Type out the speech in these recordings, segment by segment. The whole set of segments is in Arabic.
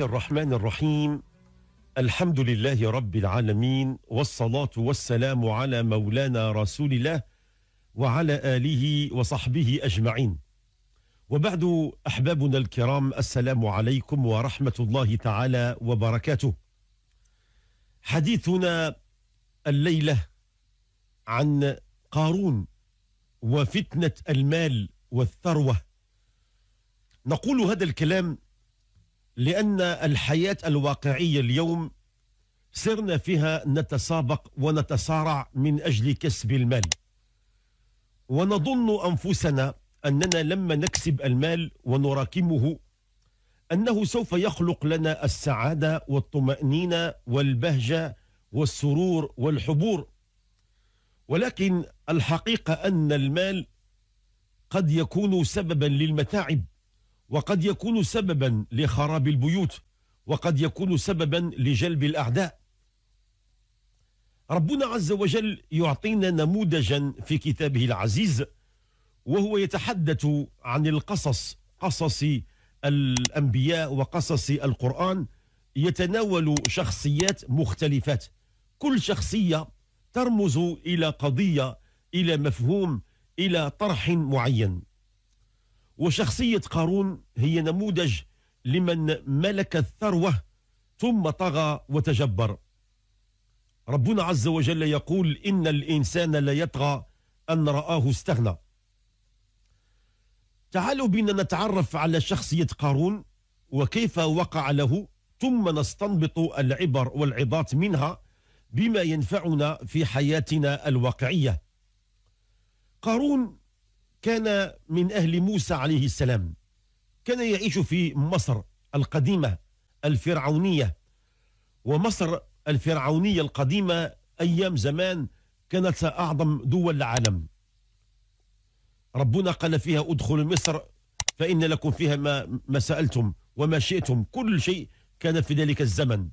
الرحمن الرحيم الحمد لله رب العالمين والصلاة والسلام على مولانا رسول الله وعلى آله وصحبه أجمعين وبعد أحبابنا الكرام السلام عليكم ورحمة الله تعالى وبركاته حديثنا الليلة عن قارون وفتنة المال والثروة نقول هذا الكلام لأن الحياة الواقعية اليوم صرنا فيها نتسابق ونتصارع من أجل كسب المال ونظن أنفسنا أننا لما نكسب المال ونراكمه أنه سوف يخلق لنا السعادة والطمأنينة والبهجة والسرور والحبور ولكن الحقيقة أن المال قد يكون سببا للمتاعب وقد يكون سببا لخراب البيوت وقد يكون سببا لجلب الأعداء ربنا عز وجل يعطينا نموذجا في كتابه العزيز وهو يتحدث عن القصص قصص الأنبياء وقصص القرآن يتناول شخصيات مختلفات كل شخصية ترمز إلى قضية إلى مفهوم إلى طرح معين وشخصية قارون هي نموذج لمن ملك الثروة ثم طغى وتجبر ربنا عز وجل يقول إن الإنسان ليطغى أن رآه استغنى تعالوا بنا نتعرف على شخصية قارون وكيف وقع له ثم نستنبط العبر والعظات منها بما ينفعنا في حياتنا الواقعية قارون كان من أهل موسى عليه السلام كان يعيش في مصر القديمة الفرعونية ومصر الفرعونية القديمة أيام زمان كانت أعظم دول العالم ربنا قال فيها ادخلوا مصر فإن لكم فيها ما, ما سألتم وما شئتم كل شيء كان في ذلك الزمن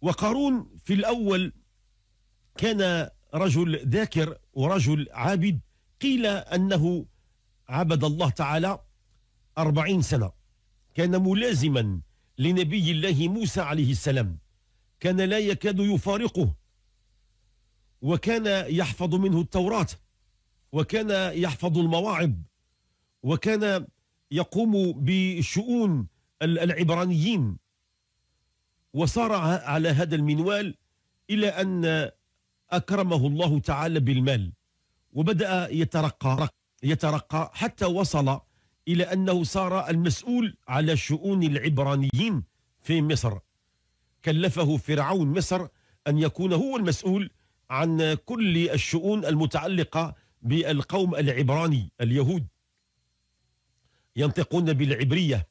وقارون في الأول كان رجل ذاكر ورجل عابد قيل أنه عبد الله تعالى أربعين سنة كان ملازما لنبي الله موسى عليه السلام كان لا يكاد يفارقه وكان يحفظ منه التوراة وكان يحفظ المواعظ وكان يقوم بشؤون العبرانيين وصار على هذا المنوال إلى أن أكرمه الله تعالى بالمال وبدأ يترقى يترقى حتى وصل إلى أنه صار المسؤول على شؤون العبرانيين في مصر كلفه فرعون مصر أن يكون هو المسؤول عن كل الشؤون المتعلقة بالقوم العبراني اليهود ينطقون بالعبرية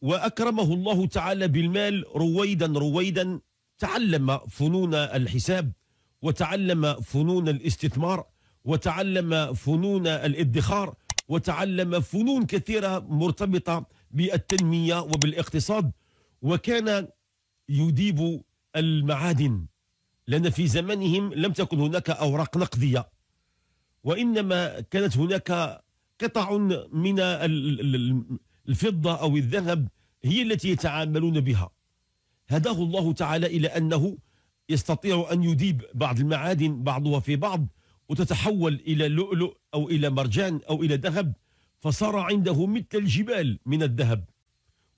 وأكرمه الله تعالى بالمال رويدا رويدا تعلم فنون الحساب وتعلم فنون الاستثمار وتعلم فنون الادخار وتعلم فنون كثيرة مرتبطة بالتنمية وبالاقتصاد وكان يديب المعادن لأن في زمنهم لم تكن هناك أوراق نقدية وإنما كانت هناك قطع من الفضة أو الذهب هي التي يتعاملون بها هداه الله تعالى إلى أنه يستطيع أن يذيب بعض المعادن بعضها في بعض وتتحول إلى لؤلؤ أو إلى مرجان أو إلى ذهب فصار عنده مثل الجبال من الذهب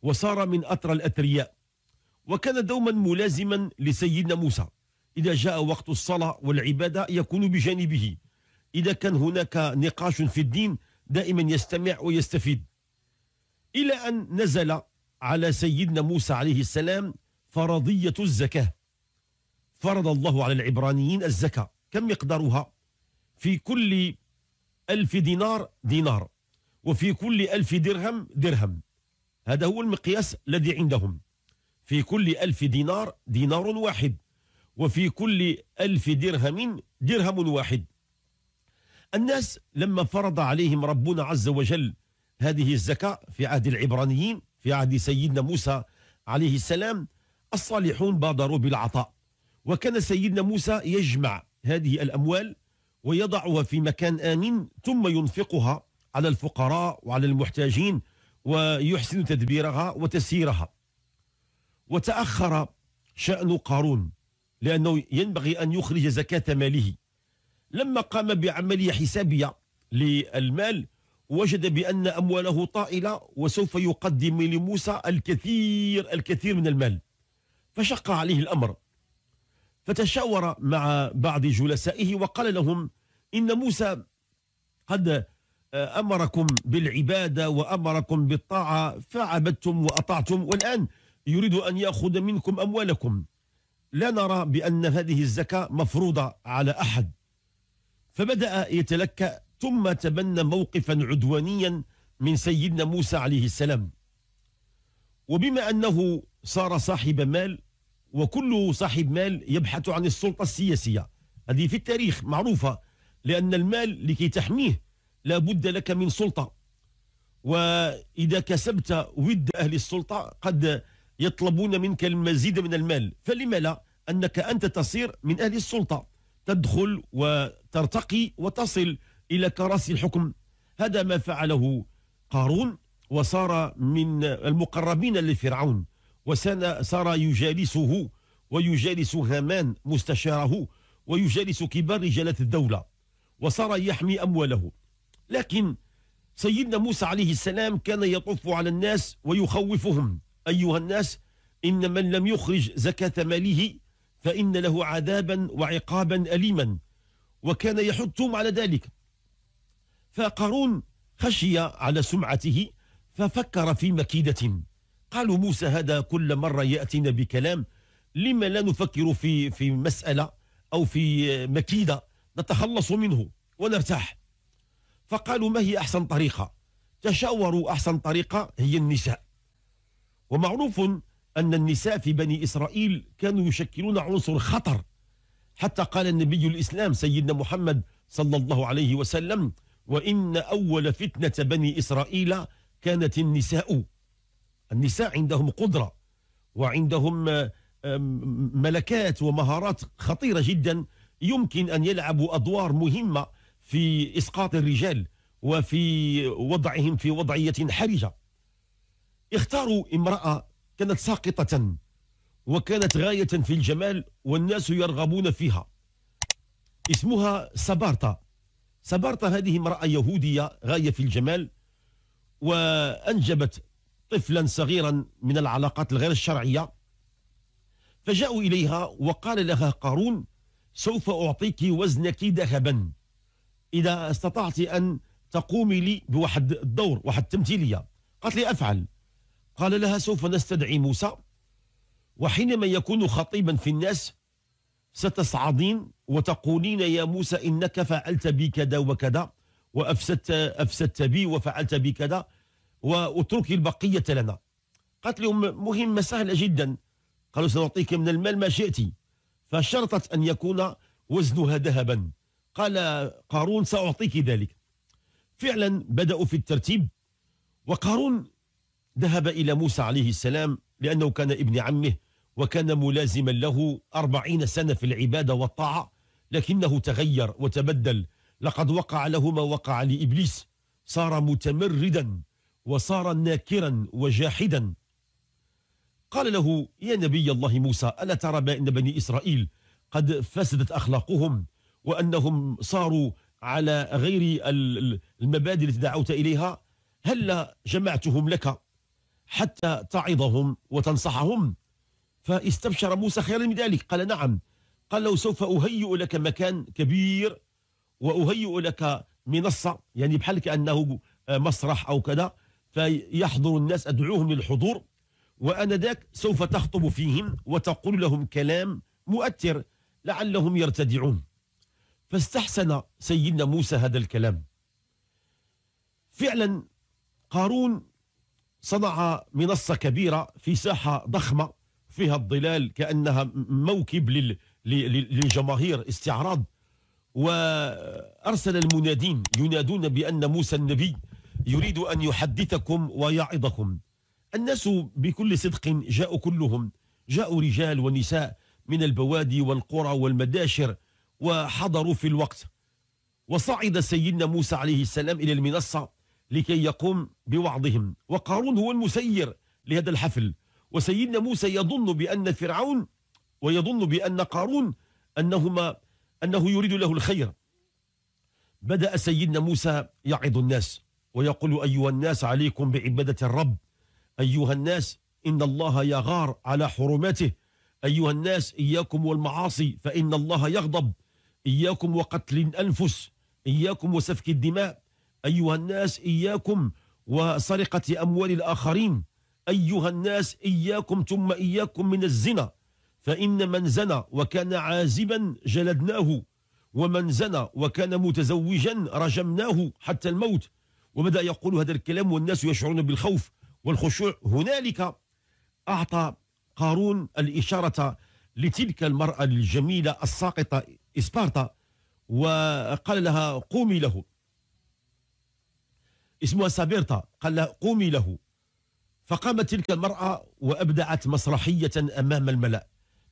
وصار من أترى الأثرياء وكان دوما ملازما لسيدنا موسى إذا جاء وقت الصلاة والعبادة يكون بجانبه إذا كان هناك نقاش في الدين دائما يستمع ويستفيد إلى أن نزل على سيدنا موسى عليه السلام فرضية الزكاة فرض الله على العبرانيين الزكاة كم مقدارها في كل ألف دينار دينار وفي كل ألف درهم درهم هذا هو المقياس الذي عندهم في كل ألف دينار دينار واحد وفي كل ألف درهم درهم واحد الناس لما فرض عليهم ربنا عز وجل هذه الزكاة في عهد العبرانيين في عهد سيدنا موسى عليه السلام الصالحون بادروا بالعطاء وكان سيدنا موسى يجمع هذه الأموال ويضعها في مكان آمن ثم ينفقها على الفقراء وعلى المحتاجين ويحسن تدبيرها وتسييرها وتأخر شأن قارون لأنه ينبغي أن يخرج زكاة ماله لما قام بعملية حسابية للمال وجد بأن أمواله طائلة وسوف يقدم لموسى الكثير الكثير من المال فشق عليه الأمر فتشاور مع بعض جلسائه وقال لهم إن موسى قد آه، أمركم بالعبادة وأمركم بالطاعة فعبدتم وأطعتم والآن يريد أن يأخذ منكم أموالكم لا نرى بأن هذه الزكاة مفروضة على أحد فبدأ يتلكأ ثم تبنى موقفا عدوانيا من سيدنا موسى عليه السلام وبما أنه صار صاحب مال وكل صاحب مال يبحث عن السلطة السياسية هذه في التاريخ معروفة لأن المال لكي تحميه لا بد لك من سلطة وإذا كسبت ود أهل السلطة قد يطلبون منك المزيد من المال فلما لا أنك أنت تصير من أهل السلطة تدخل وترتقي وتصل إلى كراسي الحكم هذا ما فعله قارون وصار من المقربين لفرعون وسار يجالسه ويجالس هامان مستشاره ويجالس كبار رجالات الدولة وصار يحمي أمواله لكن سيدنا موسى عليه السلام كان يطوف على الناس ويخوفهم أيها الناس إن من لم يخرج زكاة ماله فإن له عذابا وعقابا أليما وكان يحثهم على ذلك فقارون خشي على سمعته ففكر في مكيدة قالوا موسى هذا كل مرة يأتينا بكلام لما لا نفكر في في مسألة أو في مكيدة نتخلص منه ونرتاح فقالوا ما هي أحسن طريقة تشاوروا أحسن طريقة هي النساء ومعروف أن النساء في بني إسرائيل كانوا يشكلون عنصر خطر حتى قال النبي الإسلام سيدنا محمد صلى الله عليه وسلم وإن أول فتنة بني إسرائيل كانت النساء النساء عندهم قدرة وعندهم آه، ملكات ومهارات خطيرة جدا يمكن أن يلعبوا أدوار مهمة في إسقاط الرجال وفي وضعهم في وضعية حرجة اختاروا امرأة كانت ساقطة وكانت غاية في الجمال والناس يرغبون فيها اسمها سبارتا سبارتا هذه امرأة يهودية غاية في الجمال وأنجبت طفلا صغيرا من العلاقات الغير الشرعية فجاءوا إليها وقال لها قارون سوف أعطيك وزنك ذهبا إذا استطعت أن تقومي لي بواحد الدور واحد التمثيلية قالت لي أفعل قال لها سوف نستدعي موسى وحينما يكون خطيبا في الناس ستصعدين وتقولين يا موسى إنك فعلت بي كذا وكذا وأفسدت أفسدت بي وفعلت بي كذا واتركي البقية لنا قالت لهم مهمة سهلة جدا قالوا سنعطيك من المال ما شئت فشرطت أن يكون وزنها ذهبا قال قارون سأعطيك ذلك فعلا بدأوا في الترتيب وقارون ذهب إلى موسى عليه السلام لأنه كان ابن عمه وكان ملازما له أربعين سنة في العبادة والطاعة لكنه تغير وتبدل لقد وقع له ما وقع لإبليس صار متمردا وصار ناكرا وجاحدا قال له يا نبي الله موسى ألا ترى بأن بني إسرائيل قد فسدت أخلاقهم وأنهم صاروا على غير المبادئ التي دعوت إليها هل جمعتهم لك حتى تعظهم وتنصحهم فاستبشر موسى خيرا من ذلك قال نعم قال له سوف أهيئ لك مكان كبير وأهيئ لك منصة يعني بحال كأنه آه، مسرح أو كذا فيحضر الناس أدعوهم للحضور وأنذاك سوف تخطب فيهم وتقول لهم كلام مؤثر لعلهم يرتدعون فاستحسن سيدنا موسى هذا الكلام فعلا قارون صنع منصة كبيرة في ساحة ضخمة فيها الظلال كأنها موكب لل... للجماهير استعراض وأرسل المنادين ينادون بأن موسى النبي يريد أن يحدثكم ويعظكم الناس بكل صدق جاءوا كلهم جاءوا رجال ونساء من البوادي والقرى والمداشر وحضروا في الوقت وصعد سيدنا موسى عليه السلام إلى المنصة لكي يقوم بوعظهم وقارون هو المسير لهذا الحفل وسيدنا موسى يظن بأن فرعون ويظن بأن قارون أنهما أنه يريد له الخير بدأ سيدنا موسى يعظ الناس ويقول أيها الناس عليكم بعبادة الرب أيها الناس إن الله يغار على حرماته أيها الناس إياكم والمعاصي فإن الله يغضب إياكم وقتل الأنفس إياكم وسفك الدماء أيها الناس إياكم وسرقة أموال الآخرين أيها الناس إياكم ثم إياكم من الزنا فإن من زنى وكان عازبا جلدناه ومن زنى وكان متزوجا رجمناه حتى الموت وبدأ يقول هذا الكلام والناس يشعرون بالخوف والخشوع هنالك أعطى قارون الإشارة لتلك المرأة الجميلة الساقطة إسبارتا وقال لها قومي له اسمها سابيرتا قال لها قومي له فقامت تلك المرأة وأبدعت مسرحية أمام الملأ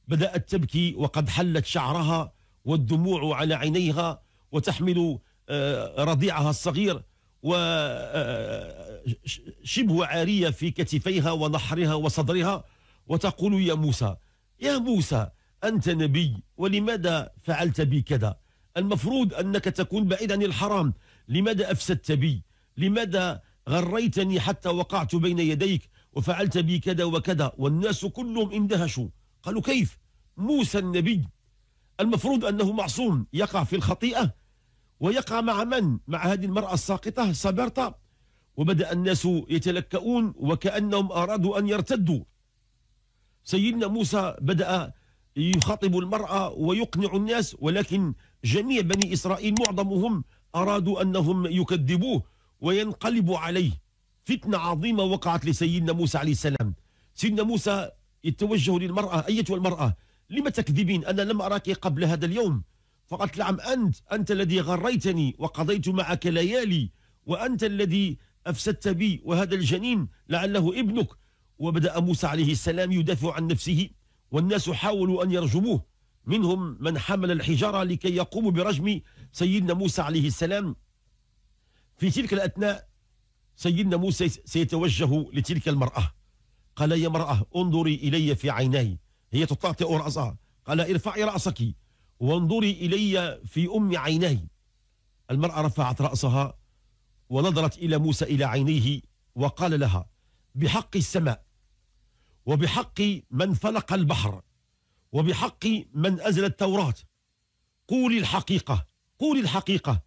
بدأت تبكي وقد حلت شعرها والدموع على عينيها وتحمل آه، رضيعها الصغير وشبه آه، عارية في كتفيها ونحرها وصدرها وتقول يا موسى يا موسى أنت نبي ولماذا فعلت بي كذا المفروض أنك تكون بعيد عن الحرام لماذا أفسدت بي لماذا غريتني حتى وقعت بين يديك وفعلت بي كذا وكذا والناس كلهم اندهشوا قالوا كيف موسى النبي المفروض أنه معصوم يقع في الخطيئة ويقع مع من؟ مع هذه المرأة الساقطة صبرت وبدأ الناس يتلكؤون وكأنهم أرادوا أن يرتدوا سيدنا موسى بدأ يخاطب المرأة ويقنع الناس ولكن جميع بني إسرائيل معظمهم أرادوا أنهم يكذبوه وينقلبوا عليه فتنة عظيمة وقعت لسيدنا موسى عليه السلام سيدنا موسى يتوجه للمرأة أيتها المرأة لم تكذبين أنا لم أراك قبل هذا اليوم فقالت نعم أنت أنت الذي غريتني وقضيت معك ليالي وأنت الذي أفسدت بي وهذا الجنين لعله ابنك وبدأ موسى عليه السلام يدافع عن نفسه والناس حاولوا أن يرجموه منهم من حمل الحجارة لكي يقوموا برجم سيدنا موسى عليه السلام في تلك الأثناء سيدنا موسى سيتوجه لتلك المرأة قال يا امرأة انظري إلي في عيناي هي تطاطئ رأسها قال ارفعي رأسك وانظري إلي في أم عيني المرأة رفعت رأسها ونظرت إلى موسى إلى عينيه وقال لها بحق السماء وبحق من فلق البحر وبحق من أزل التوراة قولي الحقيقة قولي الحقيقة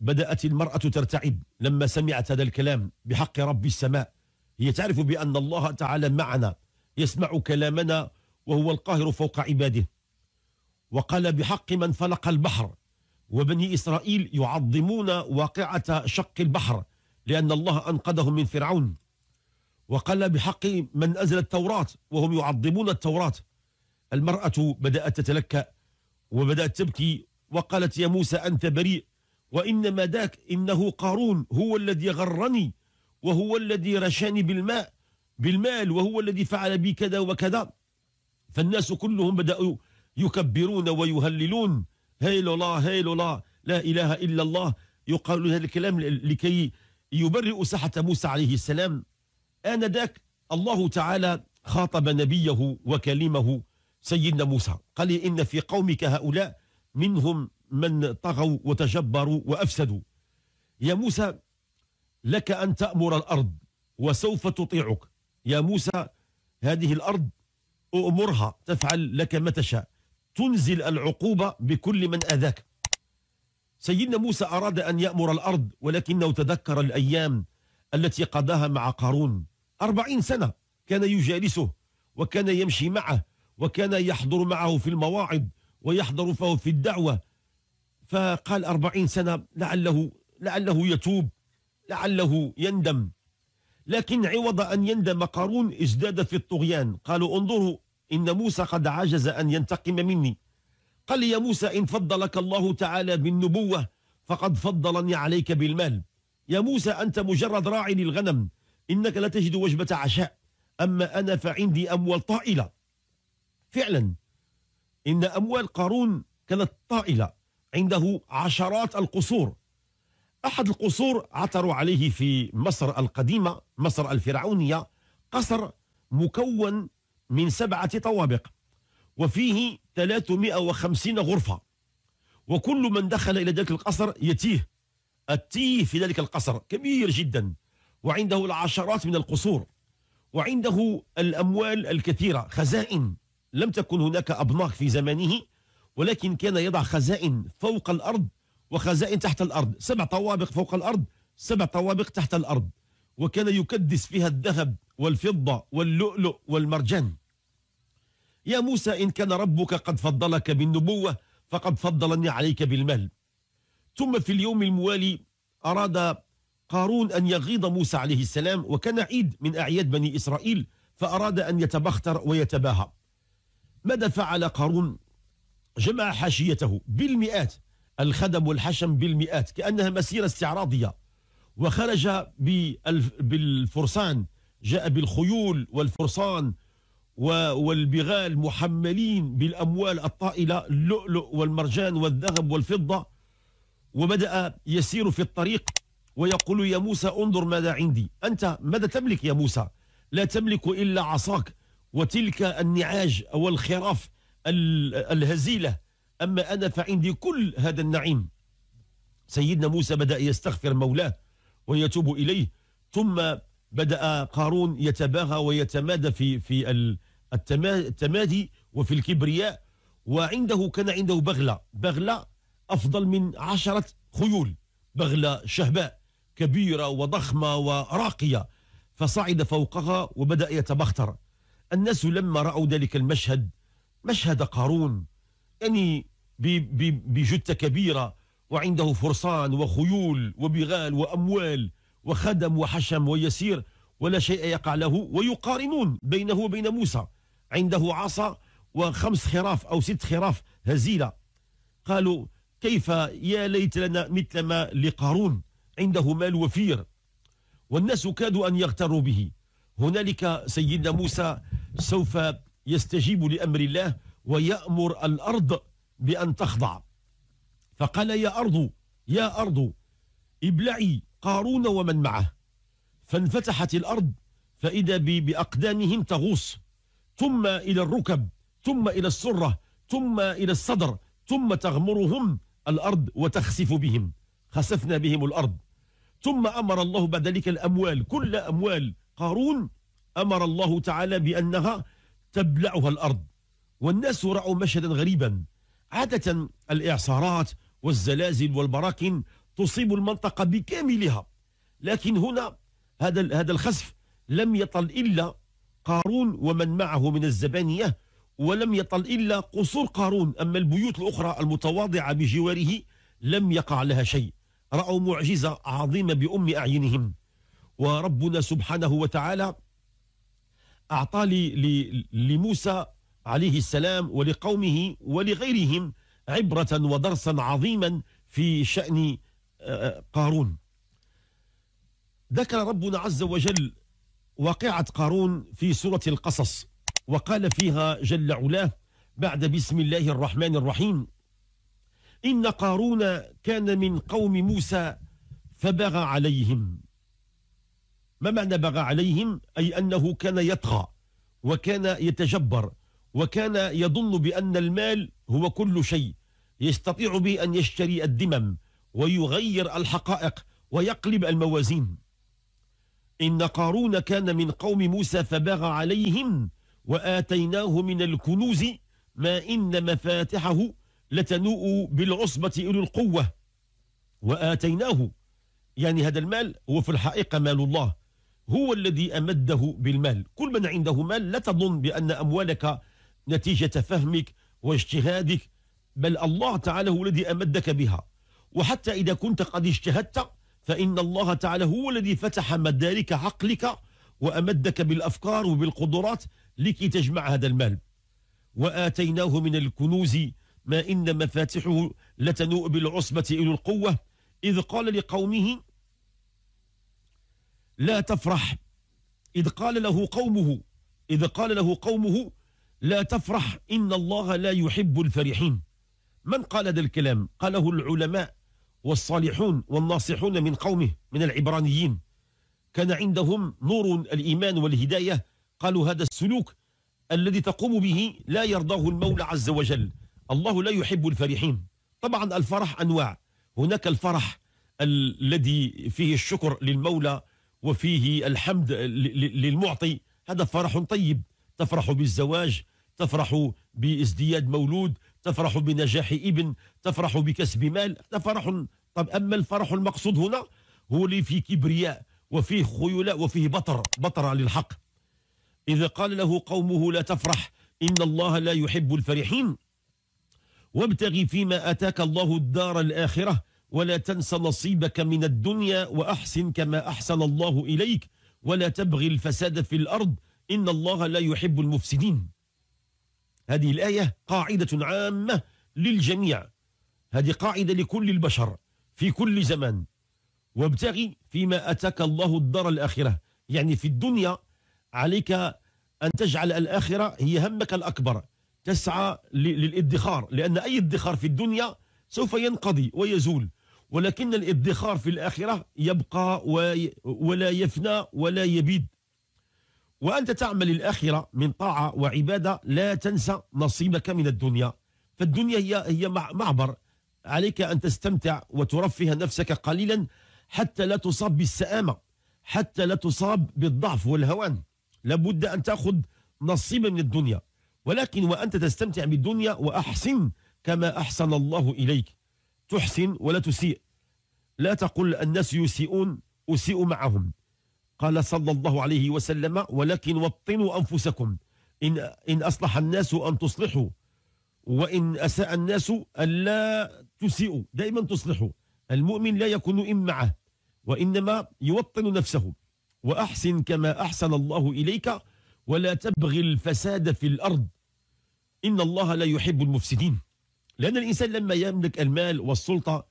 بدأت المرأة ترتعب لما سمعت هذا الكلام بحق رب السماء هي تعرف بأن الله تعالى معنا يسمع كلامنا وهو القاهر فوق عباده وقال بحق من فلق البحر وبني إسرائيل يعظمون واقعة شق البحر لأن الله أنقذهم من فرعون وقال بحق من أنزل التوراة وهم يعظمون التوراة المرأة بدأت تتلكأ وبدأت تبكي وقالت يا موسى أنت بريء وإنما ذاك إنه قارون هو الذي غرني وهو الذي رشاني بالماء بالمال وهو الذي فعل بي كذا وكذا فالناس كلهم بدأوا يكبرون ويهللون هيل الله هيل الله لا إله إلا الله يقال هذا الكلام لكي يبرئ ساحة موسى عليه السلام آنذاك الله تعالى خاطب نبيه وكلمه سيدنا موسى قال إن في قومك هؤلاء منهم من طغوا وتجبروا وأفسدوا يا موسى لك أن تأمر الأرض وسوف تطيعك يا موسى هذه الأرض أمرها تفعل لك ما تشاء تنزل العقوبة بكل من أذاك سيدنا موسى أراد أن يأمر الأرض ولكنه تذكر الأيام التي قضاها مع قارون أربعين سنة كان يجالسه وكان يمشي معه وكان يحضر معه في المواعظ ويحضر فيه في الدعوة فقال أربعين سنة لعله, لعله يتوب لعله يندم لكن عوض أن يندم قارون ازداد في الطغيان قالوا انظروا إن موسى قد عجز أن ينتقم مني قال لي يا موسى إن فضلك الله تعالى بالنبوة فقد فضلني عليك بالمال يا موسى أنت مجرد راعي للغنم إنك لا تجد وجبة عشاء أما أنا فعندي أموال طائلة فعلا إن أموال قارون كانت طائلة عنده عشرات القصور أحد القصور عثروا عليه في مصر القديمة مصر الفرعونية قصر مكون من سبعة طوابق وفيه 350 غرفة وكل من دخل إلى ذلك القصر يتيه التيه في ذلك القصر كبير جدا وعنده العشرات من القصور وعنده الأموال الكثيرة خزائن لم تكن هناك أبناق في زمانه ولكن كان يضع خزائن فوق الأرض وخزائن تحت الأرض سبع طوابق فوق الأرض سبع طوابق تحت الأرض وكان يكدس فيها الذهب والفضة واللؤلؤ والمرجان يا موسى إن كان ربك قد فضلك بالنبوة فقد فضلني عليك بالمال ثم في اليوم الموالي أراد قارون أن يغيظ موسى عليه السلام وكان عيد من أعياد بني إسرائيل فأراد أن يتبختر ويتباهى ماذا فعل قارون جمع حاشيته بالمئات الخدم والحشم بالمئات كأنها مسيرة استعراضية وخرج بالفرسان جاء بالخيول والفرسان والبغال محملين بالأموال الطائلة اللؤلؤ والمرجان والذهب والفضة وبدأ يسير في الطريق ويقول يا موسى انظر ماذا عندي أنت ماذا تملك يا موسى لا تملك إلا عصاك وتلك النعاج أو الخراف الهزيلة أما أنا فعندي كل هذا النعيم سيدنا موسى بدأ يستغفر مولاه ويتوب إليه ثم بدأ قارون يتباهى ويتمادى في في التمادي وفي الكبرياء وعنده كان عنده بغلة بغلة أفضل من عشرة خيول بغلة شهباء كبيرة وضخمة وراقية فصعد فوقها وبدأ يتبختر الناس لما رأوا ذلك المشهد مشهد قارون يعني بجثة كبيرة وعنده فرسان وخيول وبغال وأموال وخدم وحشم ويسير ولا شيء يقع له ويقارنون بينه وبين موسى عنده عصا وخمس خراف أو ست خراف هزيلة قالوا كيف يا ليت لنا مثل ما لقارون عنده مال وفير والناس كادوا أن يغتروا به هنالك سيدنا موسى سوف يستجيب لأمر الله ويأمر الأرض بأن تخضع فقال يا أرض يا أرض ابلعي قارون ومن معه فانفتحت الأرض فإذا بأقدامهم تغوص ثم إلى الركب ثم إلى السرة ثم إلى الصدر ثم تغمرهم الأرض وتخسف بهم خسفنا بهم الأرض ثم أمر الله بعد ذلك الأموال كل أموال قارون أمر الله تعالى بأنها تبلعها الأرض والناس رأوا مشهدا غريبا عادة الإعصارات والزلازل والبراكين تصيب المنطقة بكاملها لكن هنا هذا هذا الخسف لم يطل إلا قارون ومن معه من الزبانية ولم يطل إلا قصور قارون أما البيوت الأخرى المتواضعة بجواره لم يقع لها شيء رأوا معجزة عظيمة بأم أعينهم وربنا سبحانه وتعالى أعطى لموسى عليه السلام ولقومه ولغيرهم عبرة ودرسا عظيما في شأن قارون ذكر ربنا عز وجل واقعة قارون في سورة القصص وقال فيها جل علاه بعد بسم الله الرحمن الرحيم إن قارون كان من قوم موسى فبغى عليهم ما معنى بغى عليهم أي أنه كان يطغى وكان يتجبر وكان يظن بأن المال هو كل شيء يستطيع به أن يشتري الدمم ويغير الحقائق ويقلب الموازين إن قارون كان من قوم موسى فباغى عليهم وآتيناه من الكنوز ما إن مفاتحه لتنوء بالعصبة إلى القوة وآتيناه يعني هذا المال هو في الحقيقة مال الله هو الذي أمده بالمال كل من عنده مال لا تظن بأن أموالك نتيجة فهمك واجتهادك بل الله تعالى هو الذي أمدك بها وحتى إذا كنت قد اجتهدت فإن الله تعالى هو الذي فتح مدارك عقلك وأمدك بالأفكار وبالقدرات لكي تجمع هذا المال وآتيناه من الكنوز ما إن مفاتحه لتنوء بالعصبة إلى القوة إذ قال لقومه لا تفرح إذ قال له قومه إذ قال له قومه لا تفرح إن الله لا يحب الفرحين من قال هذا الكلام قاله العلماء والصالحون والناصحون من قومه من العبرانيين كان عندهم نور الإيمان والهداية قالوا هذا السلوك الذي تقوم به لا يرضاه المولى عز وجل الله لا يحب الفرحين طبعا الفرح أنواع هناك الفرح الذي فيه الشكر للمولى وفيه الحمد للمعطي هذا فرح طيب تفرح بالزواج تفرح بازدياد مولود تفرح بنجاح ابن تفرح بكسب مال هذا فرح طب أما الفرح المقصود هنا هو اللي فيه كبرياء وفيه خيلاء وفيه بطر بطر للحق الحق إذا قال له قومه لا تفرح إن الله لا يحب الفرحين وابتغ فيما أتاك الله الدار الآخرة ولا تنس نصيبك من الدنيا وأحسن كما أحسن الله إليك ولا تبغي الفساد في الأرض إن الله لا يحب المفسدين هذه الآية قاعدة عامة للجميع هذه قاعدة لكل البشر في كل زمان وابتغي فيما أتاك الله الدار الآخرة يعني في الدنيا عليك أن تجعل الآخرة هي همك الأكبر تسعى للادخار لأن أي ادخار في الدنيا سوف ينقضي ويزول ولكن الادخار في الآخرة يبقى ولا يفنى ولا يبيد وأنت تعمل الآخرة من طاعة وعبادة لا تنسى نصيبك من الدنيا فالدنيا هي هي معبر عليك أن تستمتع وترفه نفسك قليلا حتى لا تصاب بالسآمة حتى لا تصاب بالضعف والهوان لابد أن تأخذ نصيبا من الدنيا ولكن وأنت تستمتع بالدنيا وأحسن كما أحسن الله إليك تحسن ولا تسيء لا تقل الناس يسيئون أسيء معهم قال صلى الله عليه وسلم ولكن وطنوا أنفسكم إن, إن أصلح الناس أن تصلحوا وإن أساء الناس ألا تسيء دائما تصلحوا المؤمن لا يكون إم معه وإنما يوطن نفسه وأحسن كما أحسن الله إليك ولا تبغي الفساد في الأرض إن الله لا يحب المفسدين لأن الإنسان لما يملك المال والسلطة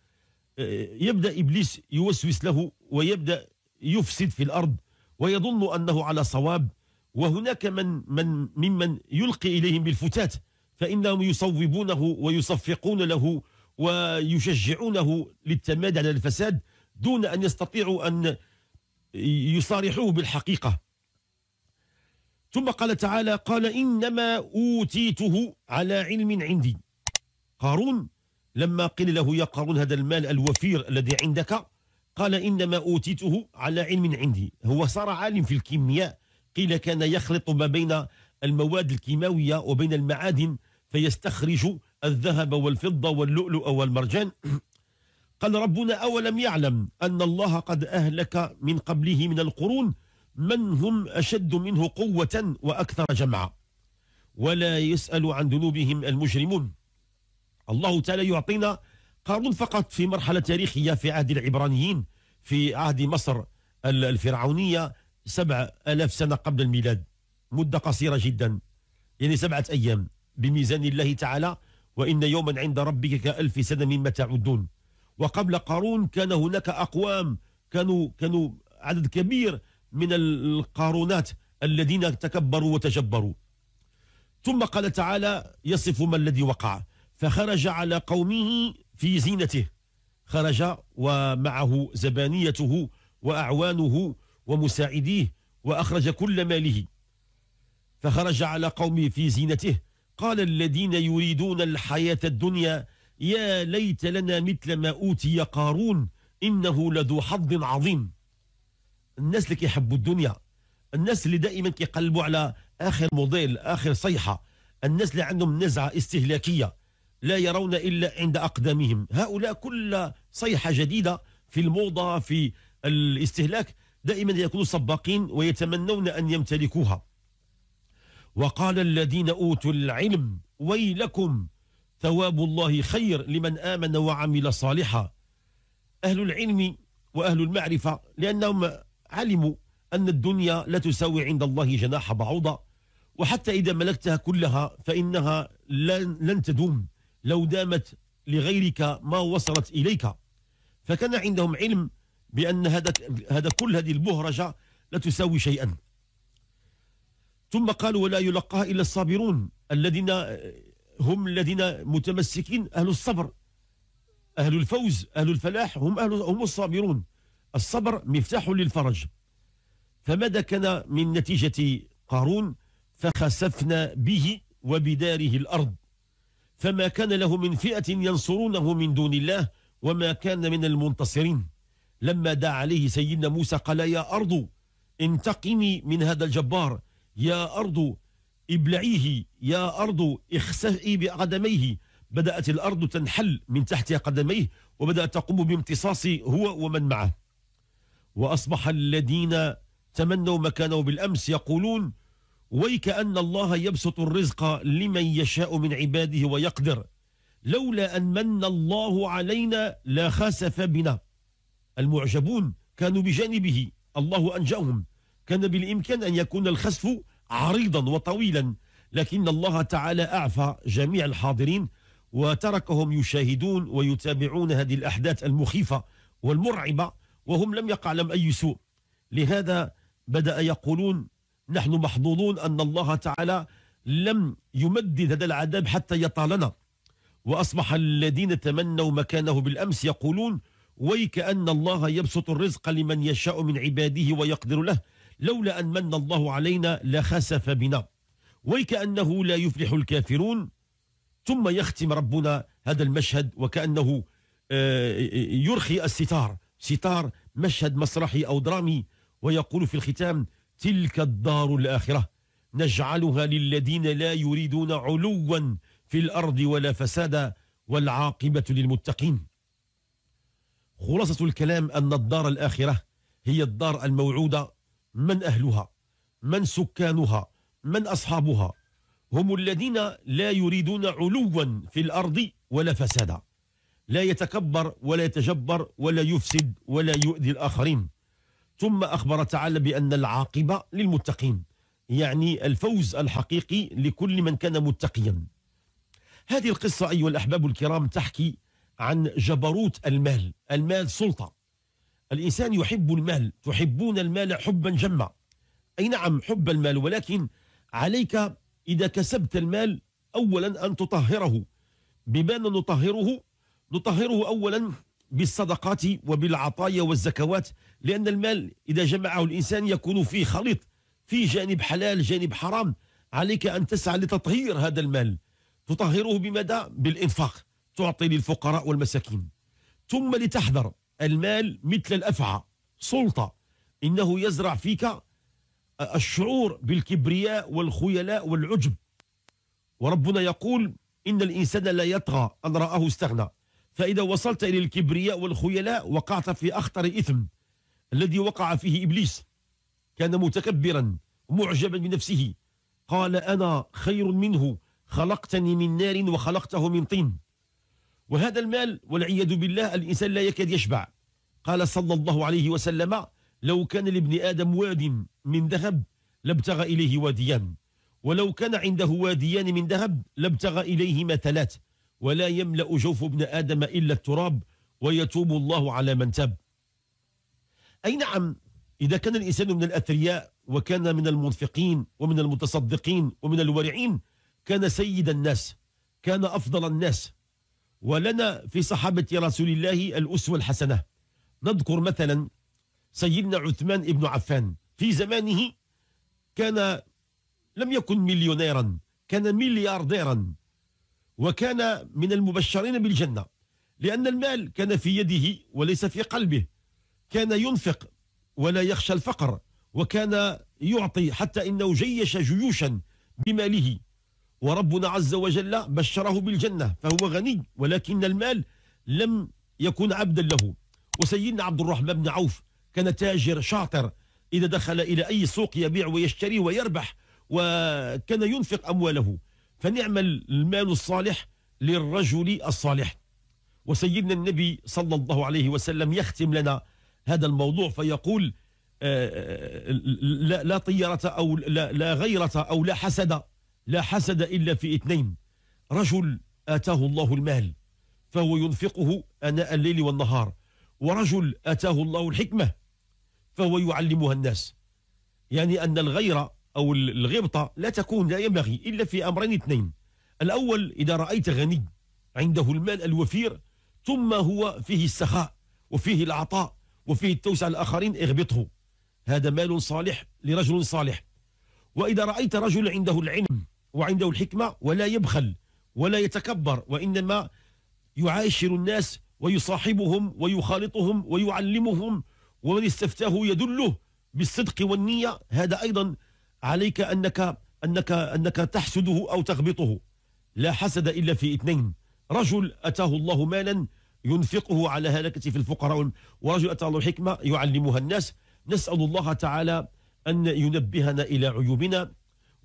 آه، يبدأ إبليس يوسوس له ويبدأ يفسد في الأرض ويظن أنه على صواب وهناك من من ممن يلقي إليهم بالفتات فإنهم يصوبونه ويصفقون له ويشجعونه للتمادي على الفساد دون أن يستطيعوا أن يصارحوه بالحقيقة ثم قال تعالى قال إنما أوتيته على علم عندي قارون لما قيل له يا قارون هذا المال الوفير الذي عندك قال إنما أوتيته على علم عندي هو صار عالم في الكيمياء قيل كان يخلط ما بين المواد الكيماوية وبين المعادن فيستخرج الذهب والفضة واللؤلؤ والمرجان قال ربنا أولم يعلم أن الله قد أهلك من قبله من القرون من هم أشد منه قوة وأكثر جمعا ولا يسأل عن ذنوبهم المجرمون الله تعالى يعطينا قارون فقط في مرحلة تاريخية في عهد العبرانيين في عهد مصر الفرعونية سبع ألاف سنة قبل الميلاد مدة قصيرة جدا يعني سبعة أيام بميزان الله تعالى وإن يوما عند ربك كألف سنة مما تعدون وقبل قارون كان هناك أقوام كانوا كانوا عدد كبير من القارونات الذين تكبروا وتجبروا ثم قال تعالى يصف ما الذي وقع فخرج على قومه في زينته خرج ومعه زبانيته وأعوانه ومساعديه وأخرج كل ماله فخرج على قومه في زينته قال الذين يريدون الحياة الدنيا يا ليت لنا مثل ما أوتي قارون إنه لذو حظ عظيم الناس اللي كيحبوا الدنيا الناس اللي دائما كيقلبوا على آخر موديل آخر صيحة الناس اللي عندهم نزعة استهلاكية لا يرون إلا عند أقدامهم هؤلاء كل صيحة جديدة في الموضة في الاستهلاك دائما يكونوا سباقين ويتمنون أن يمتلكوها وقال الذين أوتوا العلم ويلكم ثواب الله خير لمن آمن وعمل صالحا أهل العلم وأهل المعرفة لأنهم علموا أن الدنيا لا تساوي عند الله جناح بعوضة وحتى إذا ملكتها كلها فإنها لن, لن تدوم لو دامت لغيرك ما وصلت إليك فكان عندهم علم بأن هذا هذا كل هذه البهرجة لا تساوي شيئا ثم قالوا ولا يلقاها إلا الصابرون الذين آه، هم الذين متمسكين أهل الصبر أهل الفوز أهل الفلاح هم, أهل هم الصابرون الصبر مفتاح للفرج فماذا كان من نتيجة قارون فخسفنا به وبداره الأرض فما كان له من فئة ينصرونه من دون الله وما كان من المنتصرين لما دعا عليه سيدنا موسى قال يا أرض انتقمي من هذا الجبار يا أرض ابلعيه يا أرض اخسئي بقدميه بدأت الأرض تنحل من تحت قدميه وبدأت تقوم بامتصاص هو ومن معه وأصبح الذين تمنوا مكانه بالأمس يقولون ويك أن الله يبسط الرزق لمن يشاء من عباده ويقدر لولا أن من الله علينا لخسف بنا المعجبون كانوا بجانبه الله أنجأهم كان بالإمكان أن يكون الخسف عريضا وطويلا لكن الله تعالى أعفى جميع الحاضرين وتركهم يشاهدون ويتابعون هذه الأحداث المخيفة والمرعبة وهم لم يقع لهم أي سوء لهذا بدأ يقولون نحن محظوظون أن الله تعالى لم يمدد هذا العذاب حتى يطالنا وأصبح الذين تمنوا مكانه بالأمس يقولون ويك أن الله يبسط الرزق لمن يشاء من عباده ويقدر له لولا أن من الله علينا لخسف بنا ويكأنه لا يفلح الكافرون ثم يختم ربنا هذا المشهد وكأنه آه، يرخي الستار ستار مشهد مسرحي أو درامي ويقول في الختام تلك الدار الآخرة نجعلها للذين لا يريدون علوا في الأرض ولا فسادا والعاقبة للمتقين خلاصة الكلام أن الدار الآخرة هي الدار الموعودة من أهلها من سكانها من أصحابها هم الذين لا يريدون علوا في الأرض ولا فسادا لا يتكبر ولا يتجبر ولا يفسد ولا يؤذي الآخرين ثم أخبر تعالى بأن العاقبة للمتقين يعني الفوز الحقيقي لكل من كان متقيا هذه القصة أيها الأحباب الكرام تحكي عن جبروت المال المال سلطة الإنسان يحب المال تحبون المال حبا جما أي نعم حب المال ولكن عليك إذا كسبت المال أولا أن تطهره بماذا نطهره نطهره أولا بالصدقات وبالعطايا والزكوات لأن المال إذا جمعه الإنسان يكون فيه خليط في جانب حلال جانب حرام عليك أن تسعى لتطهير هذا المال تطهره بماذا؟ بالإنفاق تعطي للفقراء والمساكين ثم لتحذر المال مثل الأفعى سلطة إنه يزرع فيك الشعور بالكبرياء والخيلاء والعجب وربنا يقول إن الإنسان لا يطغى أن رآه استغنى فإذا وصلت إلى الكبرياء والخيلاء وقعت في أخطر إثم الذي وقع فيه إبليس كان متكبرا معجبا بنفسه قال أنا خير منه خلقتني من نار وخلقته من طين وهذا المال والعياذ بالله الإنسان لا يكاد يشبع قال صلى الله عليه وسلم لو كان لابن آدم واد من ذهب لابتغى إليه واديان ولو كان عنده واديان من ذهب لابتغى إليهما ثلاث ولا يملأ جوف ابن آدم إلا التراب ويتوب الله على من تاب أي نعم إذا كان الإنسان من الأثرياء وكان من المنفقين ومن المتصدقين ومن الورعين كان سيد الناس كان أفضل الناس ولنا في صحابة رسول الله الأسوة الحسنة نذكر مثلا سيدنا عثمان ابن عفان في زمانه كان لم يكن مليونيرا كان مليارديرا وكان من المبشرين بالجنة لأن المال كان في يده وليس في قلبه كان ينفق ولا يخشى الفقر وكان يعطي حتى إنه جيش جيوشا بماله وربنا عز وجل بشره بالجنة فهو غني ولكن المال لم يكن عبدا له وسيدنا عبد الرحمن بن عوف كان تاجر شاطر إذا دخل إلى أي سوق يبيع ويشتري ويربح وكان ينفق أمواله فنعم المال الصالح للرجل الصالح وسيدنا النبي صلى الله عليه وسلم يختم لنا هذا الموضوع فيقول آه، آه، لا طيرة أو لا غيرة أو لا حسد لا حسد إلا في اثنين رجل آتاه الله المال فهو ينفقه أناء الليل والنهار ورجل آتاه الله الحكمة فهو يعلمها الناس يعني أن الغيرة أو الغبطة لا تكون لا ينبغي إلا في أمرين اثنين الأول إذا رأيت غني عنده المال الوفير ثم هو فيه السخاء وفيه العطاء وفيه التوسع الآخرين اغبطه هذا مال صالح لرجل صالح وإذا رأيت رجل عنده العلم وعنده الحكمة ولا يبخل ولا يتكبر وإنما يعاشر الناس ويصاحبهم ويخالطهم ويعلمهم ومن استفتاه يدله بالصدق والنية هذا أيضا عليك أنك أنك أنك تحسده أو تغبطه لا حسد إلا في اثنين رجل أتاه الله مالا ينفقه على هلكته في الفقراء ورجل أتاه الله حكمة يعلمها الناس نسأل الله تعالى أن ينبهنا إلى عيوبنا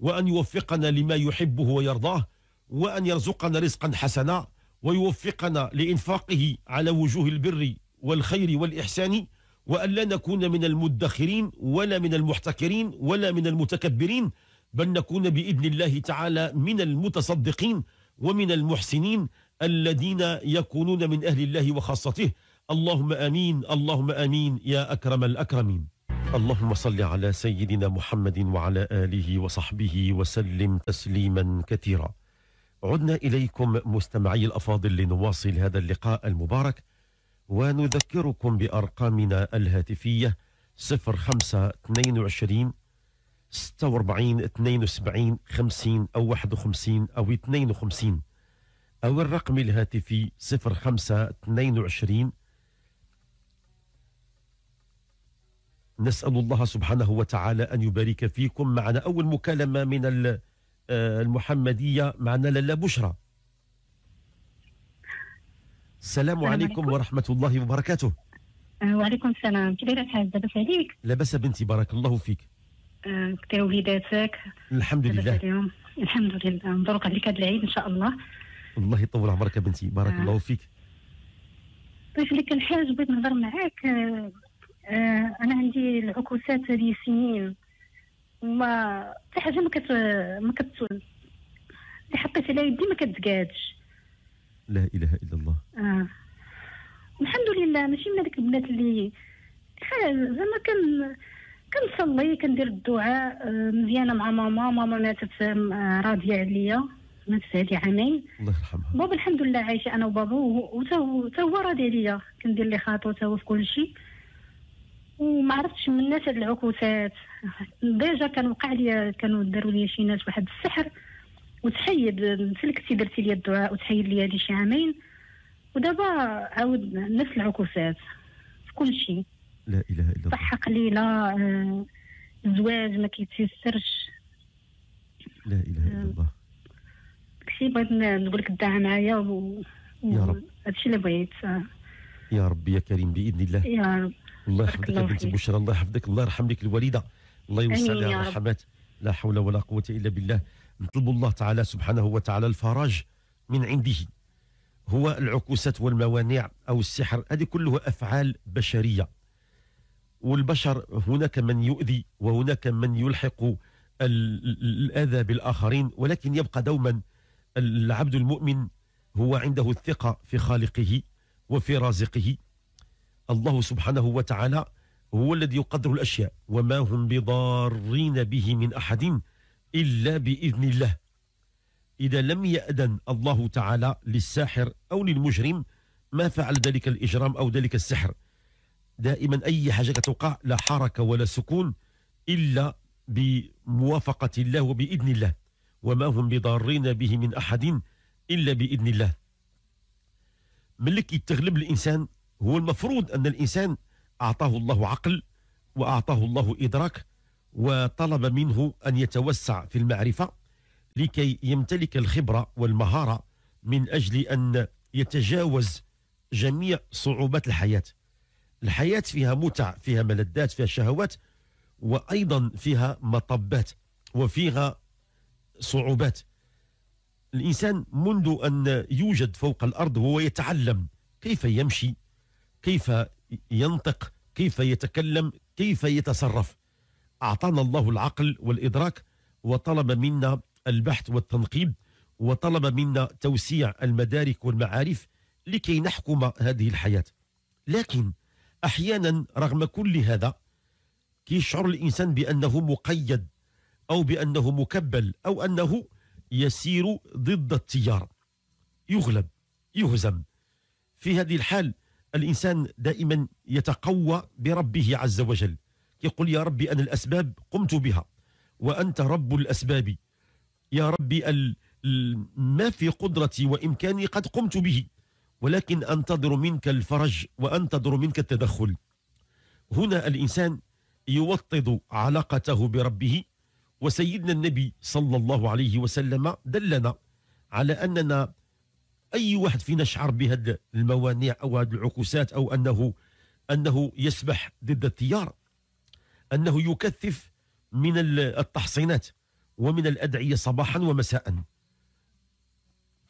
وأن يوفقنا لما يحبه ويرضاه وأن يرزقنا رزقا حسنا ويوفقنا لإنفاقه على وجوه البر والخير والإحسان وأن لا نكون من المدخرين ولا من المحتكرين ولا من المتكبرين بل نكون بإذن الله تعالى من المتصدقين ومن المحسنين الذين يكونون من أهل الله وخاصته اللهم امين اللهم امين يا اكرم الاكرمين اللهم صل على سيدنا محمد وعلى آله وصحبه وسلم تسليما كثيرا عدنا إليكم مستمعي الأفاضل لنواصل هذا اللقاء المبارك ونذكركم بأرقامنا الهاتفية 0522 46 72 50 أو 51 أو 52 أو الرقم الهاتفي 0522 نسأل الله سبحانه وتعالى أن يبارك فيكم معنا أول مكالمة من آه، المحمدية معنا لالا بشرى السلام عليكم ورحمة الله وبركاته آه، وعليكم السلام كيف الحاج لاباس عليك لاباس بنتي بارك الله فيك آه، كثير وليداتك الحمد لله اليوم الحمد لله مبروك عليك هذا العيد ان شاء الله الله يطول عمرك بنتي بارك آه. الله فيك طيب لك الحاج بغيت نهضر معاك آه، انا عندي العكوسات هذه سنين وما حتى حاجه ما كت ما كتسول اللي حطيت على يدي ما كتقادش لا اله الا الله اه الحمد لله ماشي من هذيك البنات اللي زعما كان كنصلي كندير الدعاء آه، مزيانه مع ماما ماما ماتت آه، راضيه عليا ماتت هذي عامين الله يرحمها بابا الحمد لله عايشه انا وبابا وتا هو راضي عليا كندير لي خاطر تا هو في كل شيء وما عرفتش من الناس هاد العكوسات ديجا كان وقع لي كانوا داروا لي شي ناس واحد السحر وتحيد سلكتي درتي لي الدعاء وتحيد لي هادي شي عامين ودابا عاود نفس العكوسات في كل شيء لا اله الا الله صحه آه، قليله الزواج ما كيتيسرش لا اله الا الله داكشي بغيت نقول لك دعا معايا و... يا رب هادشي اللي بغيت آه. يا رب يا كريم باذن الله يا رب الله يحفظك يا بنتي بشرى الله يحفظك الله يرحم لك الوالده الله يوسع لها الرحمات لا حول ولا قوه الا بالله نطلب الله تعالى سبحانه وتعالى الفرج من عنده هو العكوسات والموانع او السحر هذه كلها افعال بشريه والبشر هناك من يؤذي وهناك من يلحق الاذى بالاخرين ولكن يبقى دوما العبد المؤمن هو عنده الثقه في خالقه وفي رازقه الله سبحانه وتعالى هو الذي يقدر الأشياء وما هم بضارين به من أحد إلا بإذن الله إذا لم يأذن الله تعالى للساحر أو للمجرم ما فعل ذلك الإجرام أو ذلك السحر دائما أي حاجة كتوقع لا حركة ولا سكون إلا بموافقة الله وبإذن الله وما هم بضارين به من أحد إلا بإذن الله ملك يتغلب الإنسان هو المفروض أن الإنسان أعطاه الله عقل وأعطاه الله إدراك وطلب منه أن يتوسع في المعرفة لكي يمتلك الخبرة والمهارة من أجل أن يتجاوز جميع صعوبات الحياة الحياة فيها متع فيها ملذات فيها شهوات وأيضا فيها مطبات وفيها صعوبات الإنسان منذ أن يوجد فوق الأرض هو يتعلم كيف يمشي كيف ينطق كيف يتكلم كيف يتصرف أعطانا الله العقل والإدراك وطلب منا البحث والتنقيب وطلب منا توسيع المدارك والمعارف لكي نحكم هذه الحياة لكن أحيانا رغم كل هذا كيشعر الإنسان بأنه مقيد أو بأنه مكبل أو أنه يسير ضد التيار يغلب يهزم في هذه الحال الإنسان دائما يتقوى بربه عز وجل يقول يا ربي أنا الأسباب قمت بها وأنت رب الأسباب يا ربي ما في قدرتي وإمكاني قد قمت به ولكن أنتظر منك الفرج وأنتظر منك التدخل هنا الإنسان يوطد علاقته بربه وسيدنا النبي صلى الله عليه وسلم دلنا على أننا اي واحد فينا شعر بهذه الموانع او هذه العكوسات او انه انه يسبح ضد التيار انه يكثف من التحصينات ومن الادعيه صباحا ومساء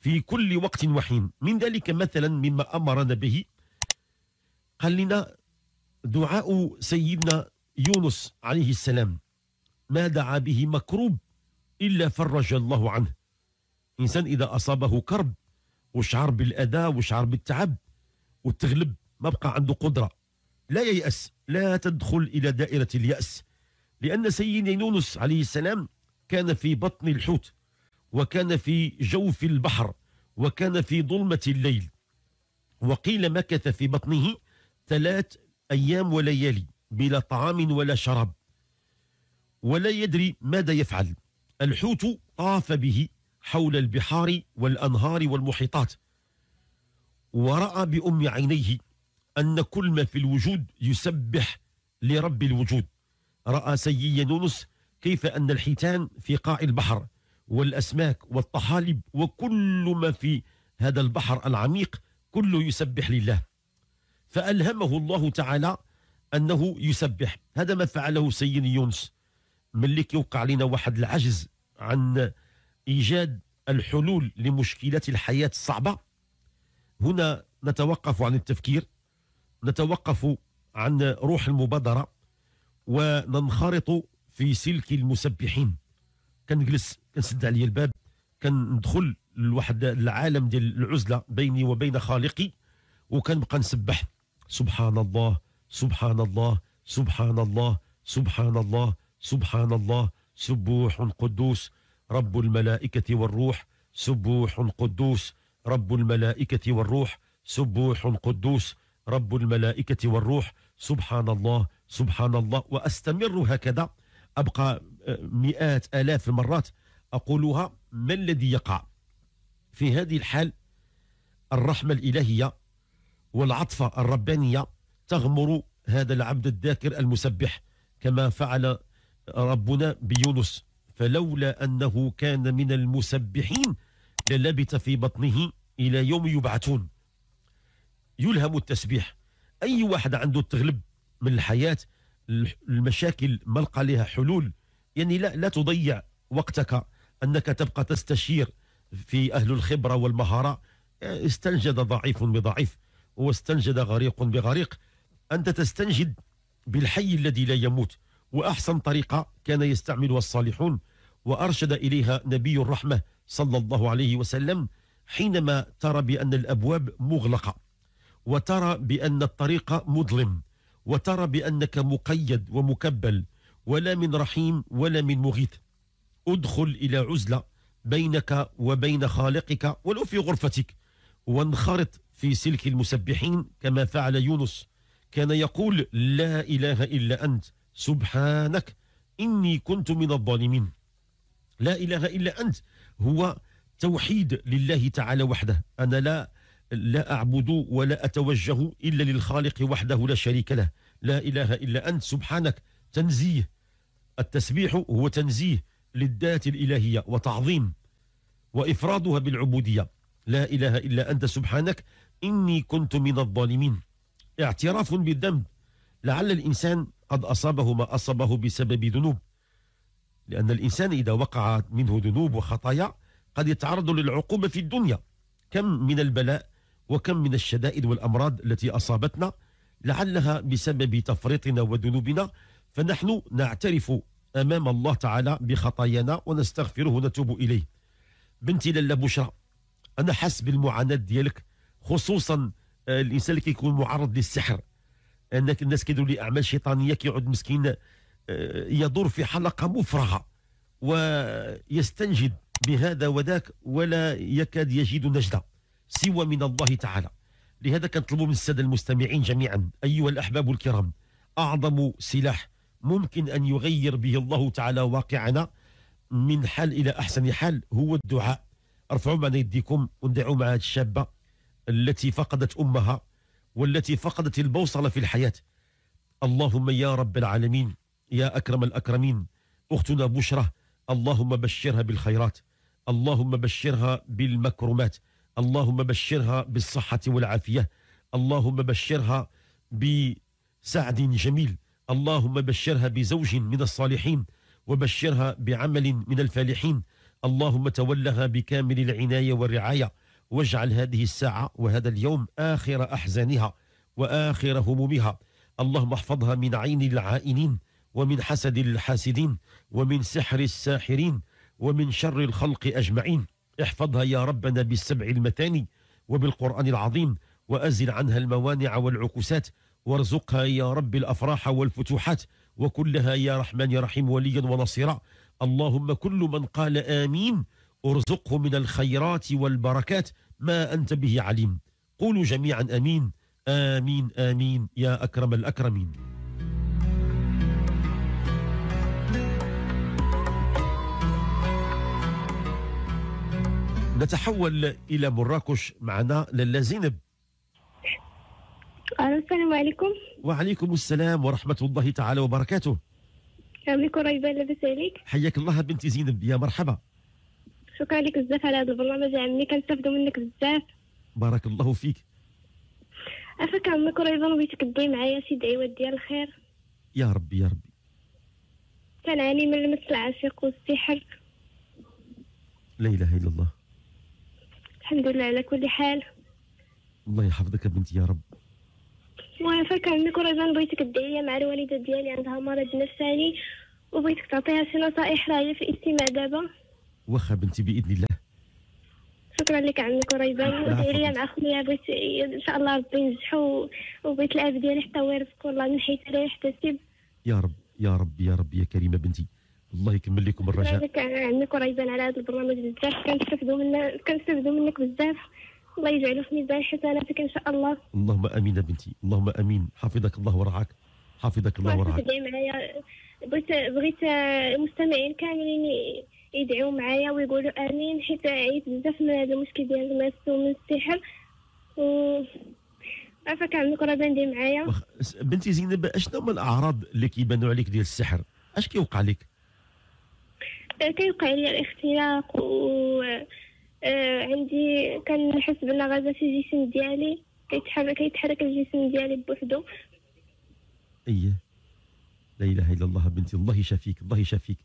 في كل وقت وحين من ذلك مثلا مما امرنا به قال لنا دعاء سيدنا يونس عليه السلام ما دعا به مكروب الا فرج الله عنه انسان اذا اصابه كرب وشعر بالاذى وشعر بالتعب وتغلب ما بقى عنده قدره لا ييأس لا تدخل الى دائره اليأس لان سيدنا يونس عليه السلام كان في بطن الحوت وكان في جوف البحر وكان في ظلمه الليل وقيل مكث في بطنه ثلاث ايام وليالي بلا طعام ولا شراب ولا يدري ماذا يفعل الحوت طاف به حول البحار والأنهار والمحيطات ورأى بأم عينيه أن كل ما في الوجود يسبح لرب الوجود رأى سيي يونس كيف أن الحيتان في قاع البحر والأسماك والطحالب وكل ما في هذا البحر العميق كله يسبح لله فألهمه الله تعالى أنه يسبح هذا ما فعله سيدي يونس ملي كيوقع لنا واحد العجز عن ايجاد الحلول لمشكلات الحياه الصعبه هنا نتوقف عن التفكير نتوقف عن روح المبادره وننخرط في سلك المسبحين كنجلس كنسد عليا الباب كندخل لواحد العالم ديال العزله بيني وبين خالقي وكنبقى نسبح سبحان الله سبحان الله سبحان الله سبحان الله سبحان الله سبوح قدوس رب الملائكة والروح سبوح قدوس رب الملائكة والروح سبوح قدوس رب الملائكة والروح سبحان الله سبحان الله وأستمر هكذا أبقى مئات آلاف المرات أقولها ما الذي يقع في هذه الحال الرحمة الإلهية والعطفة الربانية تغمر هذا العبد الذاكر المسبح كما فعل ربنا بيونس فلولا أنه كان من المسبحين للبث في بطنه إلى يوم يبعثون يلهم التسبيح أي واحد عنده التغلب من الحياة المشاكل ملقى لها حلول يعني لا, لا تضيع وقتك أنك تبقى تستشير في أهل الخبرة والمهارة استنجد ضعيف بضعيف واستنجد غريق بغريق أنت تستنجد بالحي الذي لا يموت وأحسن طريقة كان يستعملها الصالحون وأرشد إليها نبي الرحمة صلى الله عليه وسلم حينما ترى بأن الأبواب مغلقة وترى بأن الطريق مظلم وترى بأنك مقيد ومكبل ولا من رحيم ولا من مغيث ادخل إلى عزلة بينك وبين خالقك ولو في غرفتك وانخرط في سلك المسبحين كما فعل يونس كان يقول لا إله إلا أنت سبحانك إني كنت من الظالمين لا إله إلا أنت هو توحيد لله تعالى وحده أنا لا لا أعبد ولا أتوجه إلا للخالق وحده لا شريك له لا إله إلا أنت سبحانك تنزيه التسبيح هو تنزيه للذات الإلهية وتعظيم وإفرادها بالعبودية لا إله إلا أنت سبحانك إني كنت من الظالمين اعتراف بالذنب لعل الإنسان قد أصابه ما أصابه بسبب ذنوب لأن الإنسان إذا وقع منه ذنوب وخطايا قد يتعرض للعقوبة في الدنيا كم من البلاء وكم من الشدائد والأمراض التي أصابتنا لعلها بسبب تفريطنا وذنوبنا فنحن نعترف أمام الله تعالى بخطايانا ونستغفره ونتوب إليه بنتي للا بشرى أنا حاس بالمعاناة ديالك خصوصا آه، الإنسان اللي كيكون معرض للسحر انك الناس كيديروا لي اعمال شيطانيه كيعود مسكين آه، يدور في حلقه مفرغه ويستنجد بهذا وذاك ولا يكاد يجد نجدة سوى من الله تعالى لهذا كنطلبوا من السادة المستمعين جميعا أيها الأحباب الكرام أعظم سلاح ممكن أن يغير به الله تعالى واقعنا من حال إلى أحسن حال هو الدعاء ارفعوا معنا يديكم وندعوا مع هذه الشابة التي فقدت أمها والتي فقدت البوصلة في الحياة اللهم يا رب العالمين يا أكرم الأكرمين أختنا بشرة اللهم بشرها بالخيرات اللهم بشرها بالمكرمات اللهم بشرها بالصحة والعافية اللهم بشرها بسعد جميل اللهم بشرها بزوج من الصالحين وبشرها بعمل من الفالحين اللهم تولها بكامل العناية والرعاية واجعل هذه الساعة وهذا اليوم آخر أحزانها وآخر همومها اللهم احفظها من عين العائنين ومن حسد الحاسدين ومن سحر الساحرين ومن شر الخلق أجمعين احفظها يا ربنا بالسبع المتاني وبالقرآن العظيم وأزل عنها الموانع والعكوسات وارزقها يا رب الأفراح والفتوحات وكلها يا رحمن يا رحيم وليا ونصيرا اللهم كل من قال آمين ارزقه من الخيرات والبركات ما أنت به عليم قولوا جميعا أمين آمين آمين يا أكرم الأكرمين نتحول إلى مراكش معنا للا زينب السلام عليكم وعليكم السلام ورحمة الله تعالى وبركاته عملكم رايبة لاباس عليك حياك الله بنتي زينب يا مرحبا شكرا لك بزاف على هذا البرنامج عمي يعني كنستافدوا منك بزاف بارك الله فيك عفاك عمك ايضا بغيتك تقضي معايا شي دعوات ديال الخير يا ربي يا ربي كنعاني من المس العاشق والسحر لا اله الا الله الحمد لله على كل حال الله يحفظك بنتي يا رب وعافاك عمي كريزان بغيتك تدعي مع الوالده ديالي عندها مرض نفساني وبغيتك تعطيها شي نصائح راهي في الاستماع دابا واخا بنتي باذن الله شكرا لك عمك قريبه ودعي مع خويا بغيت ان شاء الله ربي ينجحو وبغيت الاب ديالي حتى ويرزقو الله من حيث لا يحتسب يا رب يا رب يا رب يا كريمه بنتي الله يكمل لكم الرجاء شكرا لك عمي قريبا على هذا البرنامج بزاف كنستفدوا منك كنستفدوا منك بزاف الله يجعله في ميزان حسناتك ان شاء الله اللهم امين بنتي اللهم امين حفظك الله ورعاك حفظك الله ورعاك بغيت بغيت المستمعين كاملين يدعوا معايا ويقولوا امين حيت عيت بزاف من هذا المشكل ديال الماس ومن السحر و عافاك عمك راه بان معايا بنتي زينب اشنو هما الاعراض اللي كيبانوا عليك ديال السحر اش كيوقع لك أه، كيوقع لي الاختلاق و آه عندي كنحس بان غازه في الجسم ديالي كيتحرك كيتحرك الجسم ديالي بوحدو اييه لا اله الا الله بنتي الله يشافيك الله يشافيك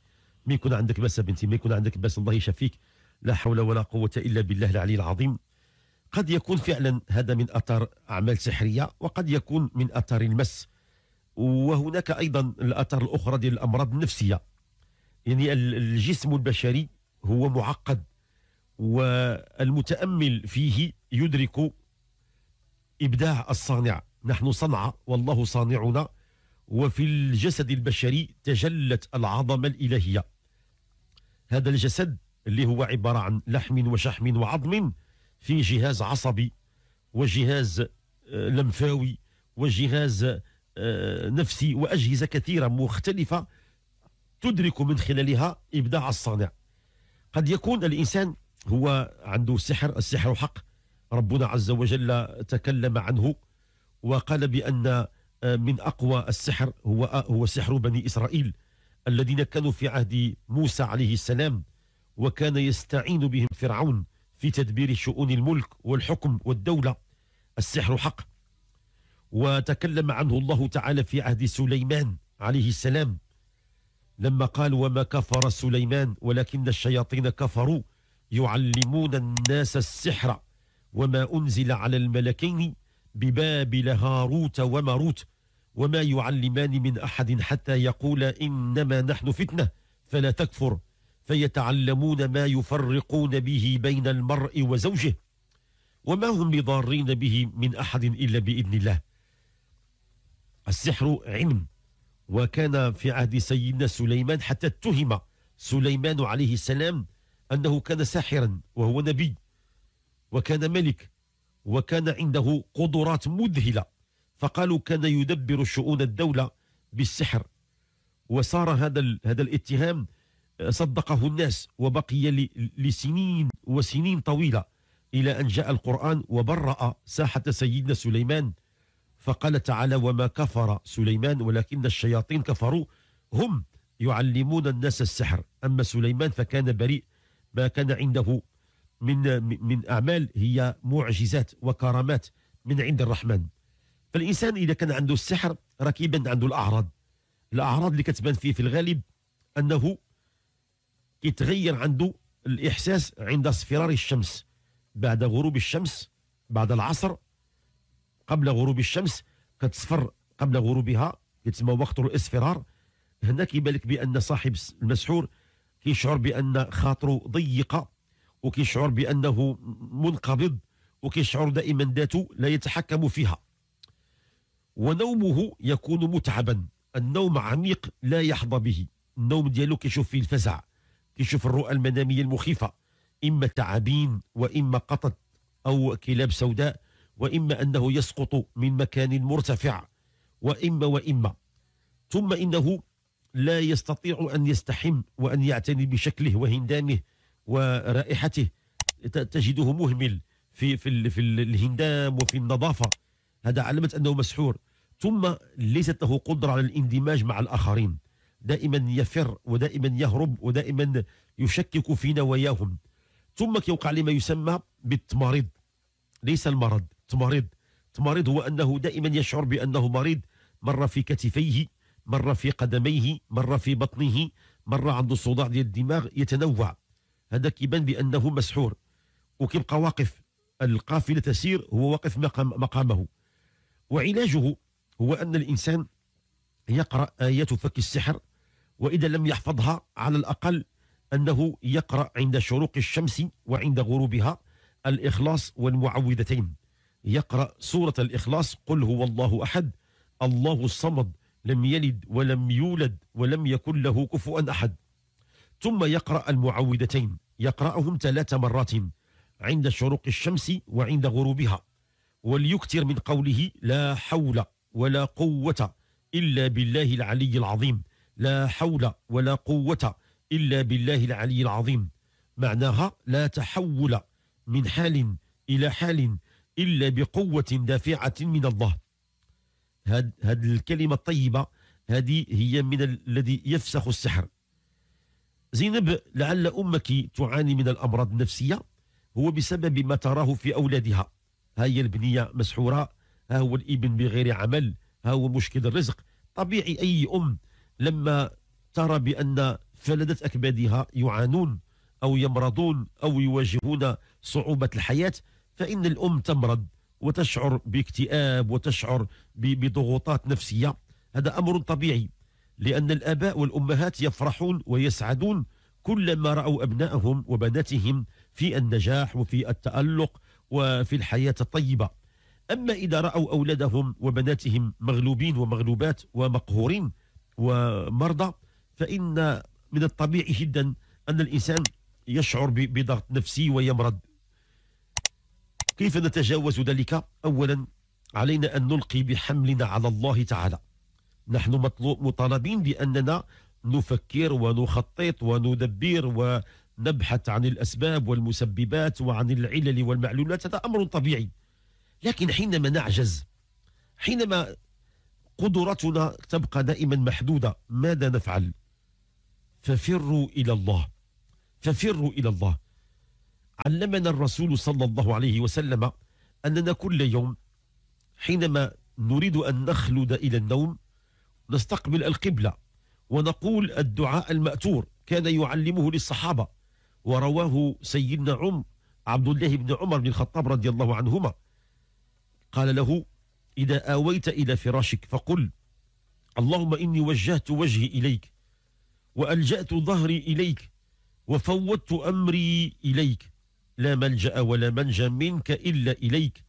ما يكون عندك بس بنتي ما يكون عندك بس الله يشفيك لا حول ولا قوة إلا بالله العلي العظيم قد يكون فعلا هذا من أثر أعمال سحرية وقد يكون من أثر المس وهناك أيضا الأثر الأخرى ديال الأمراض النفسية يعني الجسم البشري هو معقد والمتأمل فيه يدرك إبداع الصانع نحن صنعة والله صانعنا وفي الجسد البشري تجلت العظمة الإلهية هذا الجسد اللي هو عبارة عن لحم وشحم وعظم في جهاز عصبي وجهاز آه، لمفاوي وجهاز آه، نفسي وأجهزة كثيرة مختلفة تدرك من خلالها إبداع الصانع قد يكون الإنسان هو عنده سحر السحر حق ربنا عز وجل تكلم عنه وقال بأن آه، من أقوى السحر هو هو سحر بني إسرائيل الذين كانوا في عهد موسى عليه السلام وكان يستعين بهم فرعون في تدبير شؤون الملك والحكم والدولة السحر حق وتكلم عنه الله تعالى في عهد سليمان عليه السلام لما قال وما كفر سليمان ولكن الشياطين كفروا يعلمون الناس السحر وما أنزل على الملكين ببابل هاروت وماروت وما يعلمان من أحد حتى يقول إنما نحن فتنة فلا تكفر فيتعلمون ما يفرقون به بين المرء وزوجه وما هم بضارين به من أحد إلا بإذن الله السحر علم وكان في عهد سيدنا سليمان حتى اتهم سليمان عليه السلام أنه كان ساحرا وهو نبي وكان ملك وكان عنده قدرات مذهلة فقالوا كان يدبر شؤون الدولة بالسحر وصار هذا هذا الاتهام آه، صدقه الناس وبقي لسنين وسنين طويلة إلى أن جاء القرآن وبرأ ساحة سيدنا سليمان فقال تعالى وما كفر سليمان ولكن الشياطين كفروا هم يعلمون الناس السحر أما سليمان فكان بريء ما كان عنده من من أعمال هي معجزات وكرامات من عند الرحمن فالانسان اذا كان عنده السحر راه كيبان عنده الاعراض الاعراض اللي كتبان فيه في الغالب انه كيتغير عنده الاحساس عند اصفرار الشمس بعد غروب الشمس بعد العصر قبل غروب الشمس كتصفر قبل غروبها كيتسمى وقت الاصفرار هنا كيبان بان صاحب المسحور كيشعر بان خاطره ضيقه وكيشعر بانه منقبض وكيشعر دائما ذاته لا يتحكم فيها ونومه يكون متعبا النوم عميق لا يحظى به النوم ديالو كيشوف فيه الفزع كيشوف الرؤى المنامية المخيفة إما تعابين وإما قطط أو كلاب سوداء وإما أنه يسقط من مكان مرتفع وإما وإما ثم إنه لا يستطيع أن يستحم وأن يعتني بشكله وهندامه ورائحته تجده مهمل في في في الهندام وفي النظافة هذا علمت أنه مسحور ثم ليست له قدرة على الاندماج مع الآخرين دائما يفر ودائما يهرب ودائما يشكك في نواياهم ثم يوقع لما يسمى بالتمريض ليس المرض تمريض تمريض هو أنه دائما يشعر بأنه مريض مرة في كتفيه مرة في قدميه مرة في بطنه مرة عنده صداع ديال الدماغ يتنوع هذا كيبان بأنه مسحور وكيبقى واقف القافلة تسير هو واقف مقام مقامه وعلاجه هو أن الإنسان يقرأ آيات فك السحر وإذا لم يحفظها على الأقل أنه يقرأ عند شروق الشمس وعند غروبها الإخلاص والمعوذتين يقرأ سورة الإخلاص قل هو الله أحد الله الصمد لم يلد ولم يولد ولم يكن له كفوا أحد ثم يقرأ المعوذتين يقرأهم ثلاث مرات عند شروق الشمس وعند غروبها وليكثر من قوله لا حول ولا قوة إلا بالله العلي العظيم لا حول ولا قوة إلا بالله العلي العظيم معناها لا تحول من حال إلى حال إلا بقوة دافعة من الله هذه هاد الكلمة الطيبة هذه هي من الذي يفسخ السحر زينب لعل أمك تعاني من الأمراض النفسية هو بسبب ما تراه في أولادها هاي البنية مسحورة ها هو الابن بغير عمل ها هو مشكل الرزق طبيعي أي أم لما ترى بأن فلدت أكبادها يعانون أو يمرضون أو يواجهون صعوبة الحياة فإن الأم تمرض وتشعر باكتئاب وتشعر بضغوطات نفسية هذا أمر طبيعي لأن الآباء والأمهات يفرحون ويسعدون كلما رأوا أبنائهم وبناتهم في النجاح وفي التألق وفي الحياة الطيبة أما إذا رأوا أولادهم وبناتهم مغلوبين ومغلوبات ومقهورين ومرضى فإن من الطبيعي جدا أن الإنسان يشعر بضغط نفسي ويمرض كيف نتجاوز ذلك؟ أولا علينا أن نلقي بحملنا على الله تعالى نحن مطلوب مطالبين بأننا نفكر ونخطط وندبر ونبحث عن الأسباب والمسببات وعن العلل والمعلولات هذا أمر طبيعي لكن حينما نعجز حينما قدرتنا تبقى دائما محدودة ماذا نفعل ففروا إلى الله ففروا إلى الله علمنا الرسول صلى الله عليه وسلم أننا كل يوم حينما نريد أن نخلد إلى النوم نستقبل القبلة ونقول الدعاء المأتور كان يعلمه للصحابة ورواه سيدنا عم عبد الله بن عمر بن الخطاب رضي الله عنهما قال له إذا آويت إلى فراشك فقل اللهم إني وجهت وجهي إليك وألجأت ظهري إليك وفوضت أمري إليك لا ملجأ ولا منجى منك إلا إليك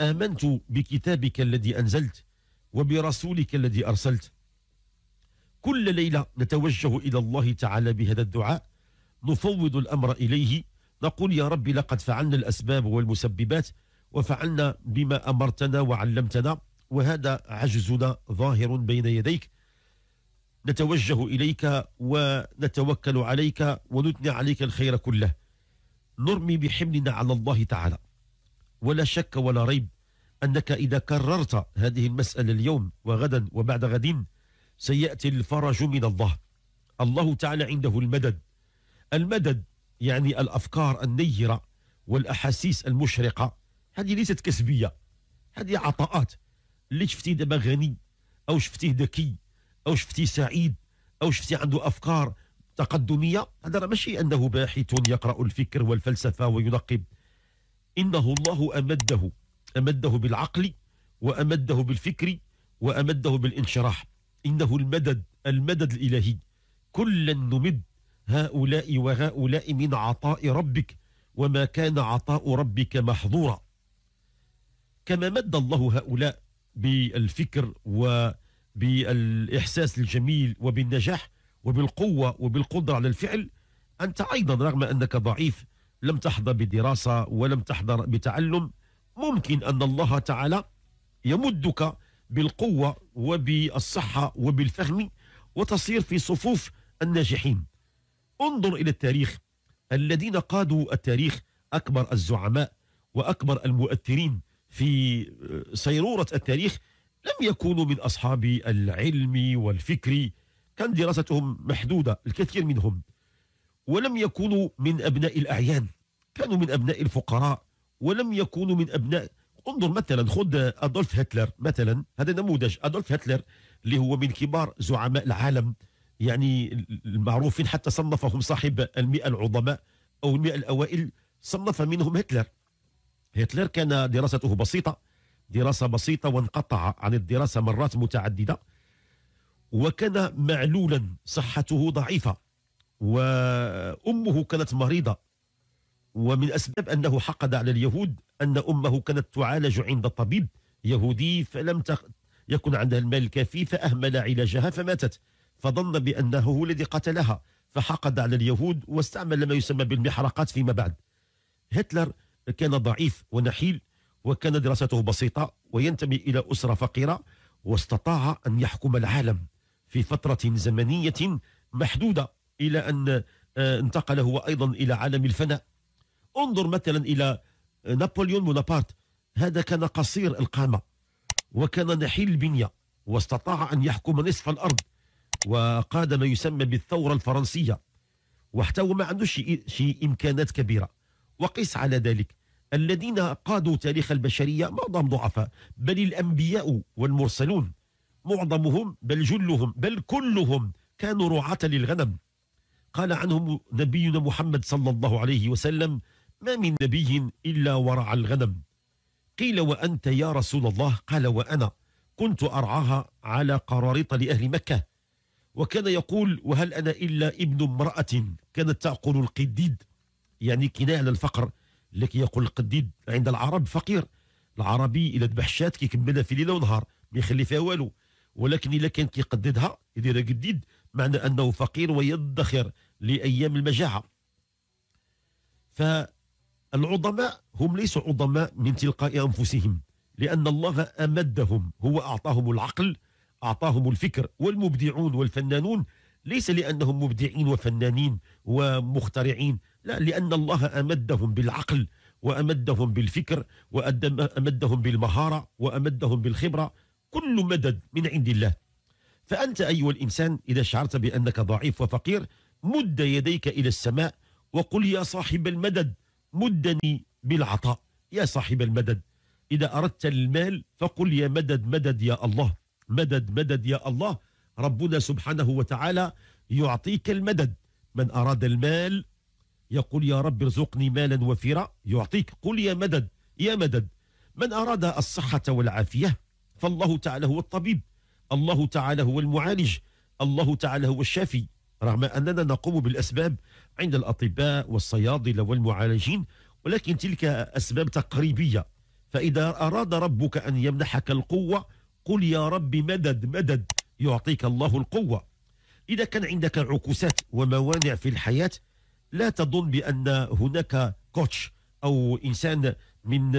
آمنت بكتابك الذي أنزلت وبرسولك الذي أرسلت كل ليلة نتوجه إلى الله تعالى بهذا الدعاء نفوض الأمر إليه نقول يا رب لقد فعلنا الأسباب والمسببات وفعلنا بما أمرتنا وعلمتنا وهذا عجزنا ظاهر بين يديك نتوجه إليك ونتوكل عليك ونثني عليك الخير كله نرمي بحملنا على الله تعالى ولا شك ولا ريب أنك إذا كررت هذه المسألة اليوم وغدا وبعد غد سيأتي الفرج من الله الله تعالى عنده المدد المدد يعني الأفكار النيرة والأحاسيس المشرقة هذه ليست كسبيه هذه عطاءات اللي شفتيه دابا غني او شفتيه ذكي او شفتيه سعيد او شفتيه عنده افكار تقدميه هذا ماشي انه باحث يقرا الفكر والفلسفه وينقب انه الله امده امده بالعقل وامده بالفكر وامده بالانشراح انه المدد المدد الالهي كلا نمد هؤلاء وهؤلاء من عطاء ربك وما كان عطاء ربك محظورا كما مد الله هؤلاء بالفكر وبالإحساس الجميل وبالنجاح وبالقوة وبالقدرة على الفعل أنت أيضا رغم أنك ضعيف لم تحظى بدراسة ولم تحظى بتعلم ممكن أن الله تعالى يمدك بالقوة وبالصحة وبالفهم وتصير في صفوف الناجحين انظر إلى التاريخ الذين قادوا التاريخ أكبر الزعماء وأكبر المؤثرين في آه، سيرورة التاريخ لم يكونوا من أصحاب العلم والفكر كان دراستهم محدودة الكثير منهم ولم يكونوا من أبناء الأعيان كانوا من أبناء الفقراء ولم يكونوا من أبناء انظر مثلا خذ أدولف هتلر مثلا هذا نموذج أدولف هتلر اللي هو من كبار زعماء العالم يعني المعروفين حتى صنفهم صاحب المئة العظماء أو المئة الأوائل صنف منهم هتلر هتلر كان دراسته بسيطة دراسة بسيطة وانقطع عن الدراسة مرات متعددة وكان معلولا صحته ضعيفة وأمه كانت مريضة ومن أسباب أنه حقد على اليهود أن أمه كانت تعالج عند طبيب يهودي فلم يكن عندها المال الكافي فأهمل علاجها فماتت فظن بأنه هو الذي قتلها فحقد على اليهود واستعمل ما يسمى بالمحرقات فيما بعد هتلر كان ضعيف ونحيل وكان دراسته بسيطة وينتمي إلى أسرة فقيرة واستطاع أن يحكم العالم في فترة زمنية محدودة إلى أن آه، انتقل هو أيضا إلى عالم الفناء انظر مثلا إلى نابليون بونابارت هذا كان قصير القامة وكان نحيل البنية واستطاع أن يحكم نصف الأرض وقاد ما يسمى بالثورة الفرنسية وحتى هو ما عنده شيء, شيء إمكانات كبيرة وقيس على ذلك الذين قادوا تاريخ البشرية معظم ضعفاء بل الأنبياء والمرسلون معظمهم بل جلهم بل كلهم كانوا رعاة للغنم قال عنهم نبينا محمد صلى الله عليه وسلم ما من نبي إلا ورع الغنم قيل وأنت يا رسول الله قال وأنا كنت أرعاها على قراريط لأهل مكة وكان يقول وهل أنا إلا ابن امرأة كانت تعقل القديد يعني كناية على الفقر لكن يقول القديد عند العرب فقير العربي إلى ذبح الشاة كيكملها في ليله ونهار ما يخلي فيها والو ولكن الا كان كيقددها يديرها قديد معنى انه فقير ويدخر لايام المجاعه فالعظماء هم ليسوا عظماء من تلقاء انفسهم لان الله امدهم هو اعطاهم العقل اعطاهم الفكر والمبدعون والفنانون ليس لانهم مبدعين وفنانين ومخترعين لا لأن الله أمدهم بالعقل وأمدهم بالفكر وأمدهم بالمهارة وأمدهم بالخبرة كل مدد من عند الله فأنت أيها الإنسان إذا شعرت بأنك ضعيف وفقير مد يديك إلى السماء وقل يا صاحب المدد مدني بالعطاء يا صاحب المدد إذا أردت المال فقل يا مدد مدد يا الله مدد مدد يا الله ربنا سبحانه وتعالى يعطيك المدد من أراد المال يقول يا رب ارزقني مالا وفيرا يعطيك قل يا مدد يا مدد من أراد الصحة والعافية فالله تعالى هو الطبيب الله تعالى هو المعالج الله تعالى هو الشافي رغم أننا نقوم بالأسباب عند الأطباء والصيادلة والمعالجين ولكن تلك أسباب تقريبية فإذا أراد ربك أن يمنحك القوة قل يا رب مدد مدد يعطيك الله القوة إذا كان عندك عكوسات وموانع في الحياة لا تظن بأن هناك كوتش أو إنسان من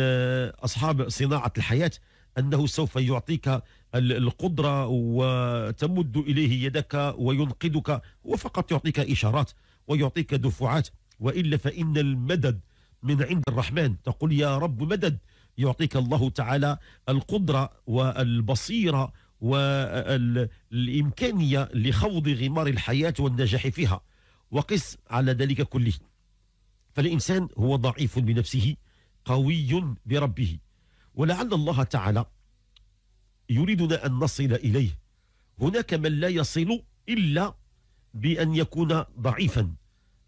أصحاب صناعة الحياة أنه سوف يعطيك القدرة وتمد إليه يدك وينقذك وفقط يعطيك إشارات ويعطيك دفعات وإلا فإن المدد من عند الرحمن تقول يا رب مدد يعطيك الله تعالى القدرة والبصيرة والإمكانية لخوض غمار الحياة والنجاح فيها وقس على ذلك كله فالإنسان هو ضعيف بنفسه قوي بربه ولعل الله تعالى يريدنا أن نصل إليه هناك من لا يصل إلا بأن يكون ضعيفا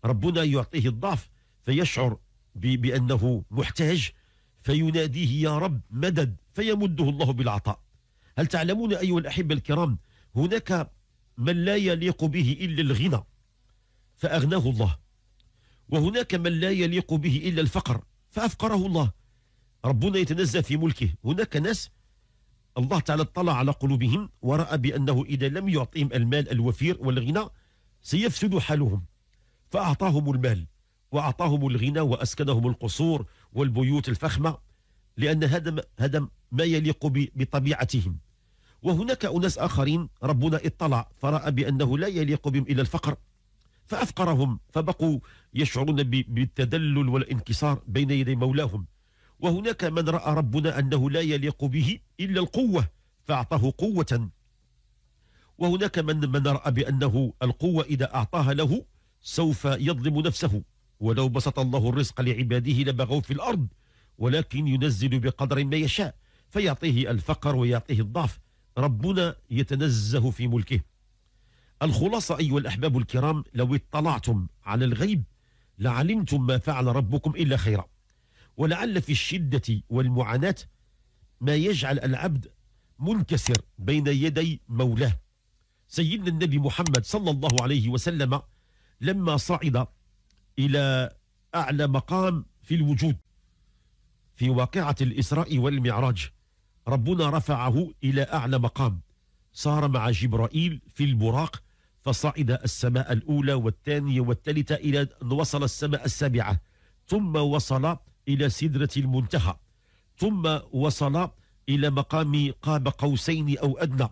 ربنا يعطيه الضعف فيشعر بأنه محتاج فيناديه يا رب مدد فيمده الله بالعطاء هل تعلمون أيها الأحبة الكرام هناك من لا يليق به إلا الغنى فأغناه الله وهناك من لا يليق به إلا الفقر فأفقره الله ربنا يتنزه في ملكه هناك ناس الله تعالى اطلع على قلوبهم ورأى بأنه إذا لم يعطيهم المال الوفير والغنى سيفسد حالهم فأعطاهم المال وأعطاهم الغنى وأسكنهم القصور والبيوت الفخمة لأن هذا هذا ما يليق بطبيعتهم وهناك أناس آخرين ربنا اطلع فرأى بأنه لا يليق بهم إلا الفقر فأفقرهم فبقوا يشعرون بالتدلل والانكسار بين يدي مولاهم وهناك من رأى ربنا أنه لا يليق به إلا القوة فأعطاه قوة وهناك من من رأى بأنه القوة إذا أعطاها له سوف يظلم نفسه ولو بسط الله الرزق لعباده لبغوا في الأرض ولكن ينزل بقدر ما يشاء فيعطيه الفقر ويعطيه الضعف ربنا يتنزه في ملكه الخلاصة أيها الأحباب الكرام لو اطلعتم على الغيب لعلمتم ما فعل ربكم إلا خيرا ولعل في الشدة والمعاناة ما يجعل العبد منكسر بين يدي مولاه سيدنا النبي محمد صلى الله عليه وسلم لما صعد إلى أعلى مقام في الوجود في واقعة الإسراء والمعراج ربنا رفعه إلى أعلى مقام صار مع جبرائيل في البراق فصعد السماء الأولى والثانية والثالثة إلى أن وصل السماء السابعة ثم وصل إلى سدرة المنتهى ثم وصل إلى مقام قاب قوسين أو أدنى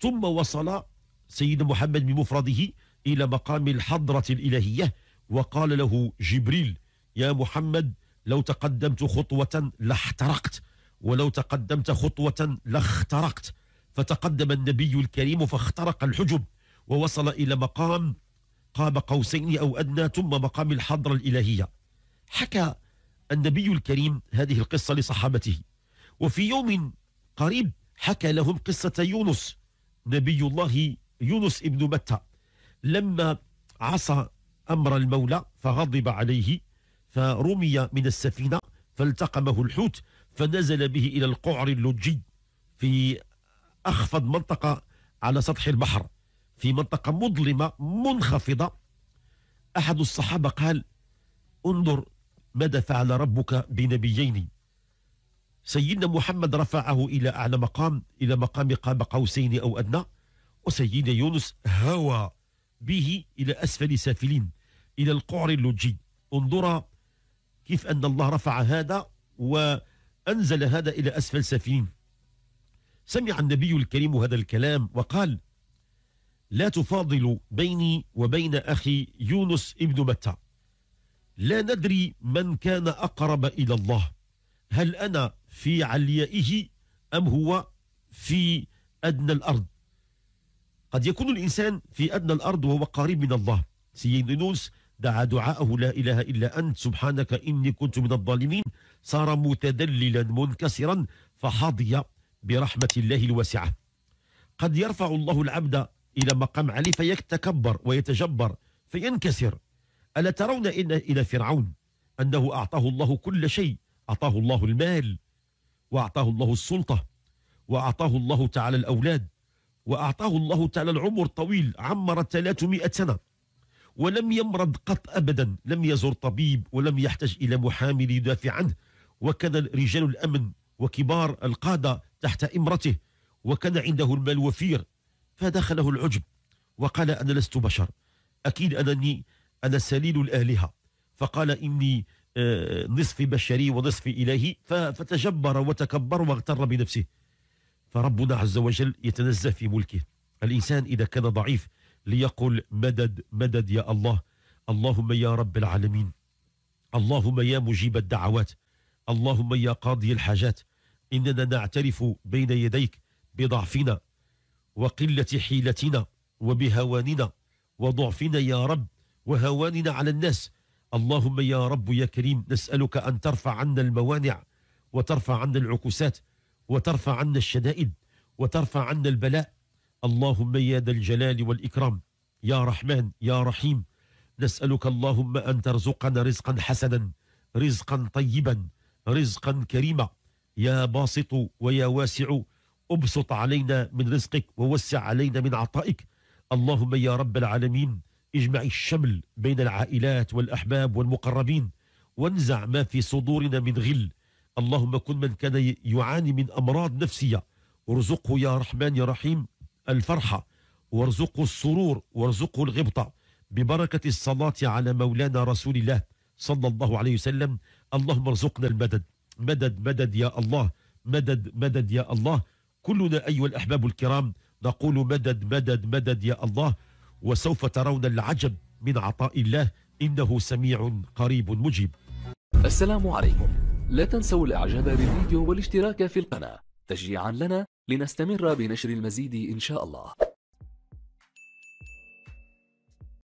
ثم وصل سيد محمد بمفرده إلى مقام الحضرة الإلهية وقال له جبريل يا محمد لو تقدمت خطوة لاحترقت ولو تقدمت خطوة لاخترقت فتقدم النبي الكريم فاخترق الحجب ووصل إلى مقام قاب قوسين أو أدنى ثم مقام الحضرة الإلهية حكى النبي الكريم هذه القصة لصحابته وفي يوم قريب حكى لهم قصة يونس نبي الله يونس ابن متى لما عصى أمر المولى فغضب عليه فرمي من السفينة فالتقمه الحوت فنزل به إلى القعر اللجي في أخفض منطقة على سطح البحر في منطقة مظلمة منخفضة أحد الصحابة قال انظر ماذا فعل ربك بنبيين سيدنا محمد رفعه إلى أعلى مقام إلى مقام قاب قوسين أو أدنى وسيدنا يونس هوى به إلى أسفل سافلين إلى القعر اللجي انظر كيف أن الله رفع هذا وأنزل هذا إلى أسفل سافلين سمع النبي الكريم هذا الكلام وقال لا تفاضل بيني وبين أخي يونس ابن متى لا ندري من كان أقرب إلى الله هل أنا في عليائه أم هو في أدنى الأرض قد يكون الإنسان في أدنى الأرض وهو قريب من الله سيدنا يونس دعا دعاءه لا إله إلا أنت سبحانك إني كنت من الظالمين صار متدللا منكسرا فحظي برحمة الله الواسعة قد يرفع الله العبد إلى مقام علي فيتكبر ويتجبر فينكسر ألا ترون إن إلى فرعون أنه أعطاه الله كل شيء أعطاه الله المال وأعطاه الله السلطة وأعطاه الله تعالى الأولاد وأعطاه الله تعالى العمر الطويل عمر 300 سنة ولم يمرض قط أبدا لم يزر طبيب ولم يحتج إلى محامي ليدافع عنه وكان رجال الأمن وكبار القادة تحت إمرته وكان عنده المال وفير فدخله العجب وقال أنا لست بشر أكيد أنني أنا سليل الآلهة فقال إني آه، نصف بشري ونصفي إلهي فتجبر وتكبر واغتر بنفسه فربنا عز وجل يتنزه في ملكه الإنسان إذا كان ضعيف ليقل مدد مدد يا الله اللهم يا رب العالمين اللهم يا مجيب الدعوات اللهم يا قاضي الحاجات إننا نعترف بين يديك بضعفنا وقلة حيلتنا وبهواننا وضعفنا يا رب وهواننا على الناس اللهم يا رب يا كريم نسألك أن ترفع عنا الموانع وترفع عنا العكوسات وترفع عنا الشدائد وترفع عنا البلاء اللهم يا ذا الجلال والإكرام يا رحمن يا رحيم نسألك اللهم أن ترزقنا رزقا حسنا رزقا طيبا رزقا كريما يا باسط ويا واسع ابسط علينا من رزقك ووسع علينا من عطائك اللهم يا رب العالمين اجمع الشمل بين العائلات والأحباب والمقربين وانزع ما في صدورنا من غل اللهم كن من كان يعاني من أمراض نفسية ارزقه يا رحمن يا رحيم الفرحة وارزقه السرور وارزقه الغبطة ببركة الصلاة على مولانا رسول الله صلى الله عليه وسلم اللهم ارزقنا المدد مدد مدد يا الله مدد مدد يا الله كلنا أيها الأحباب الكرام نقول مدد مدد مدد يا الله وسوف ترون العجب من عطاء الله إنه سميع قريب مجيب السلام عليكم لا تنسوا الإعجاب بالفيديو والاشتراك في القناة تشجيعا لنا لنستمر بنشر المزيد إن شاء الله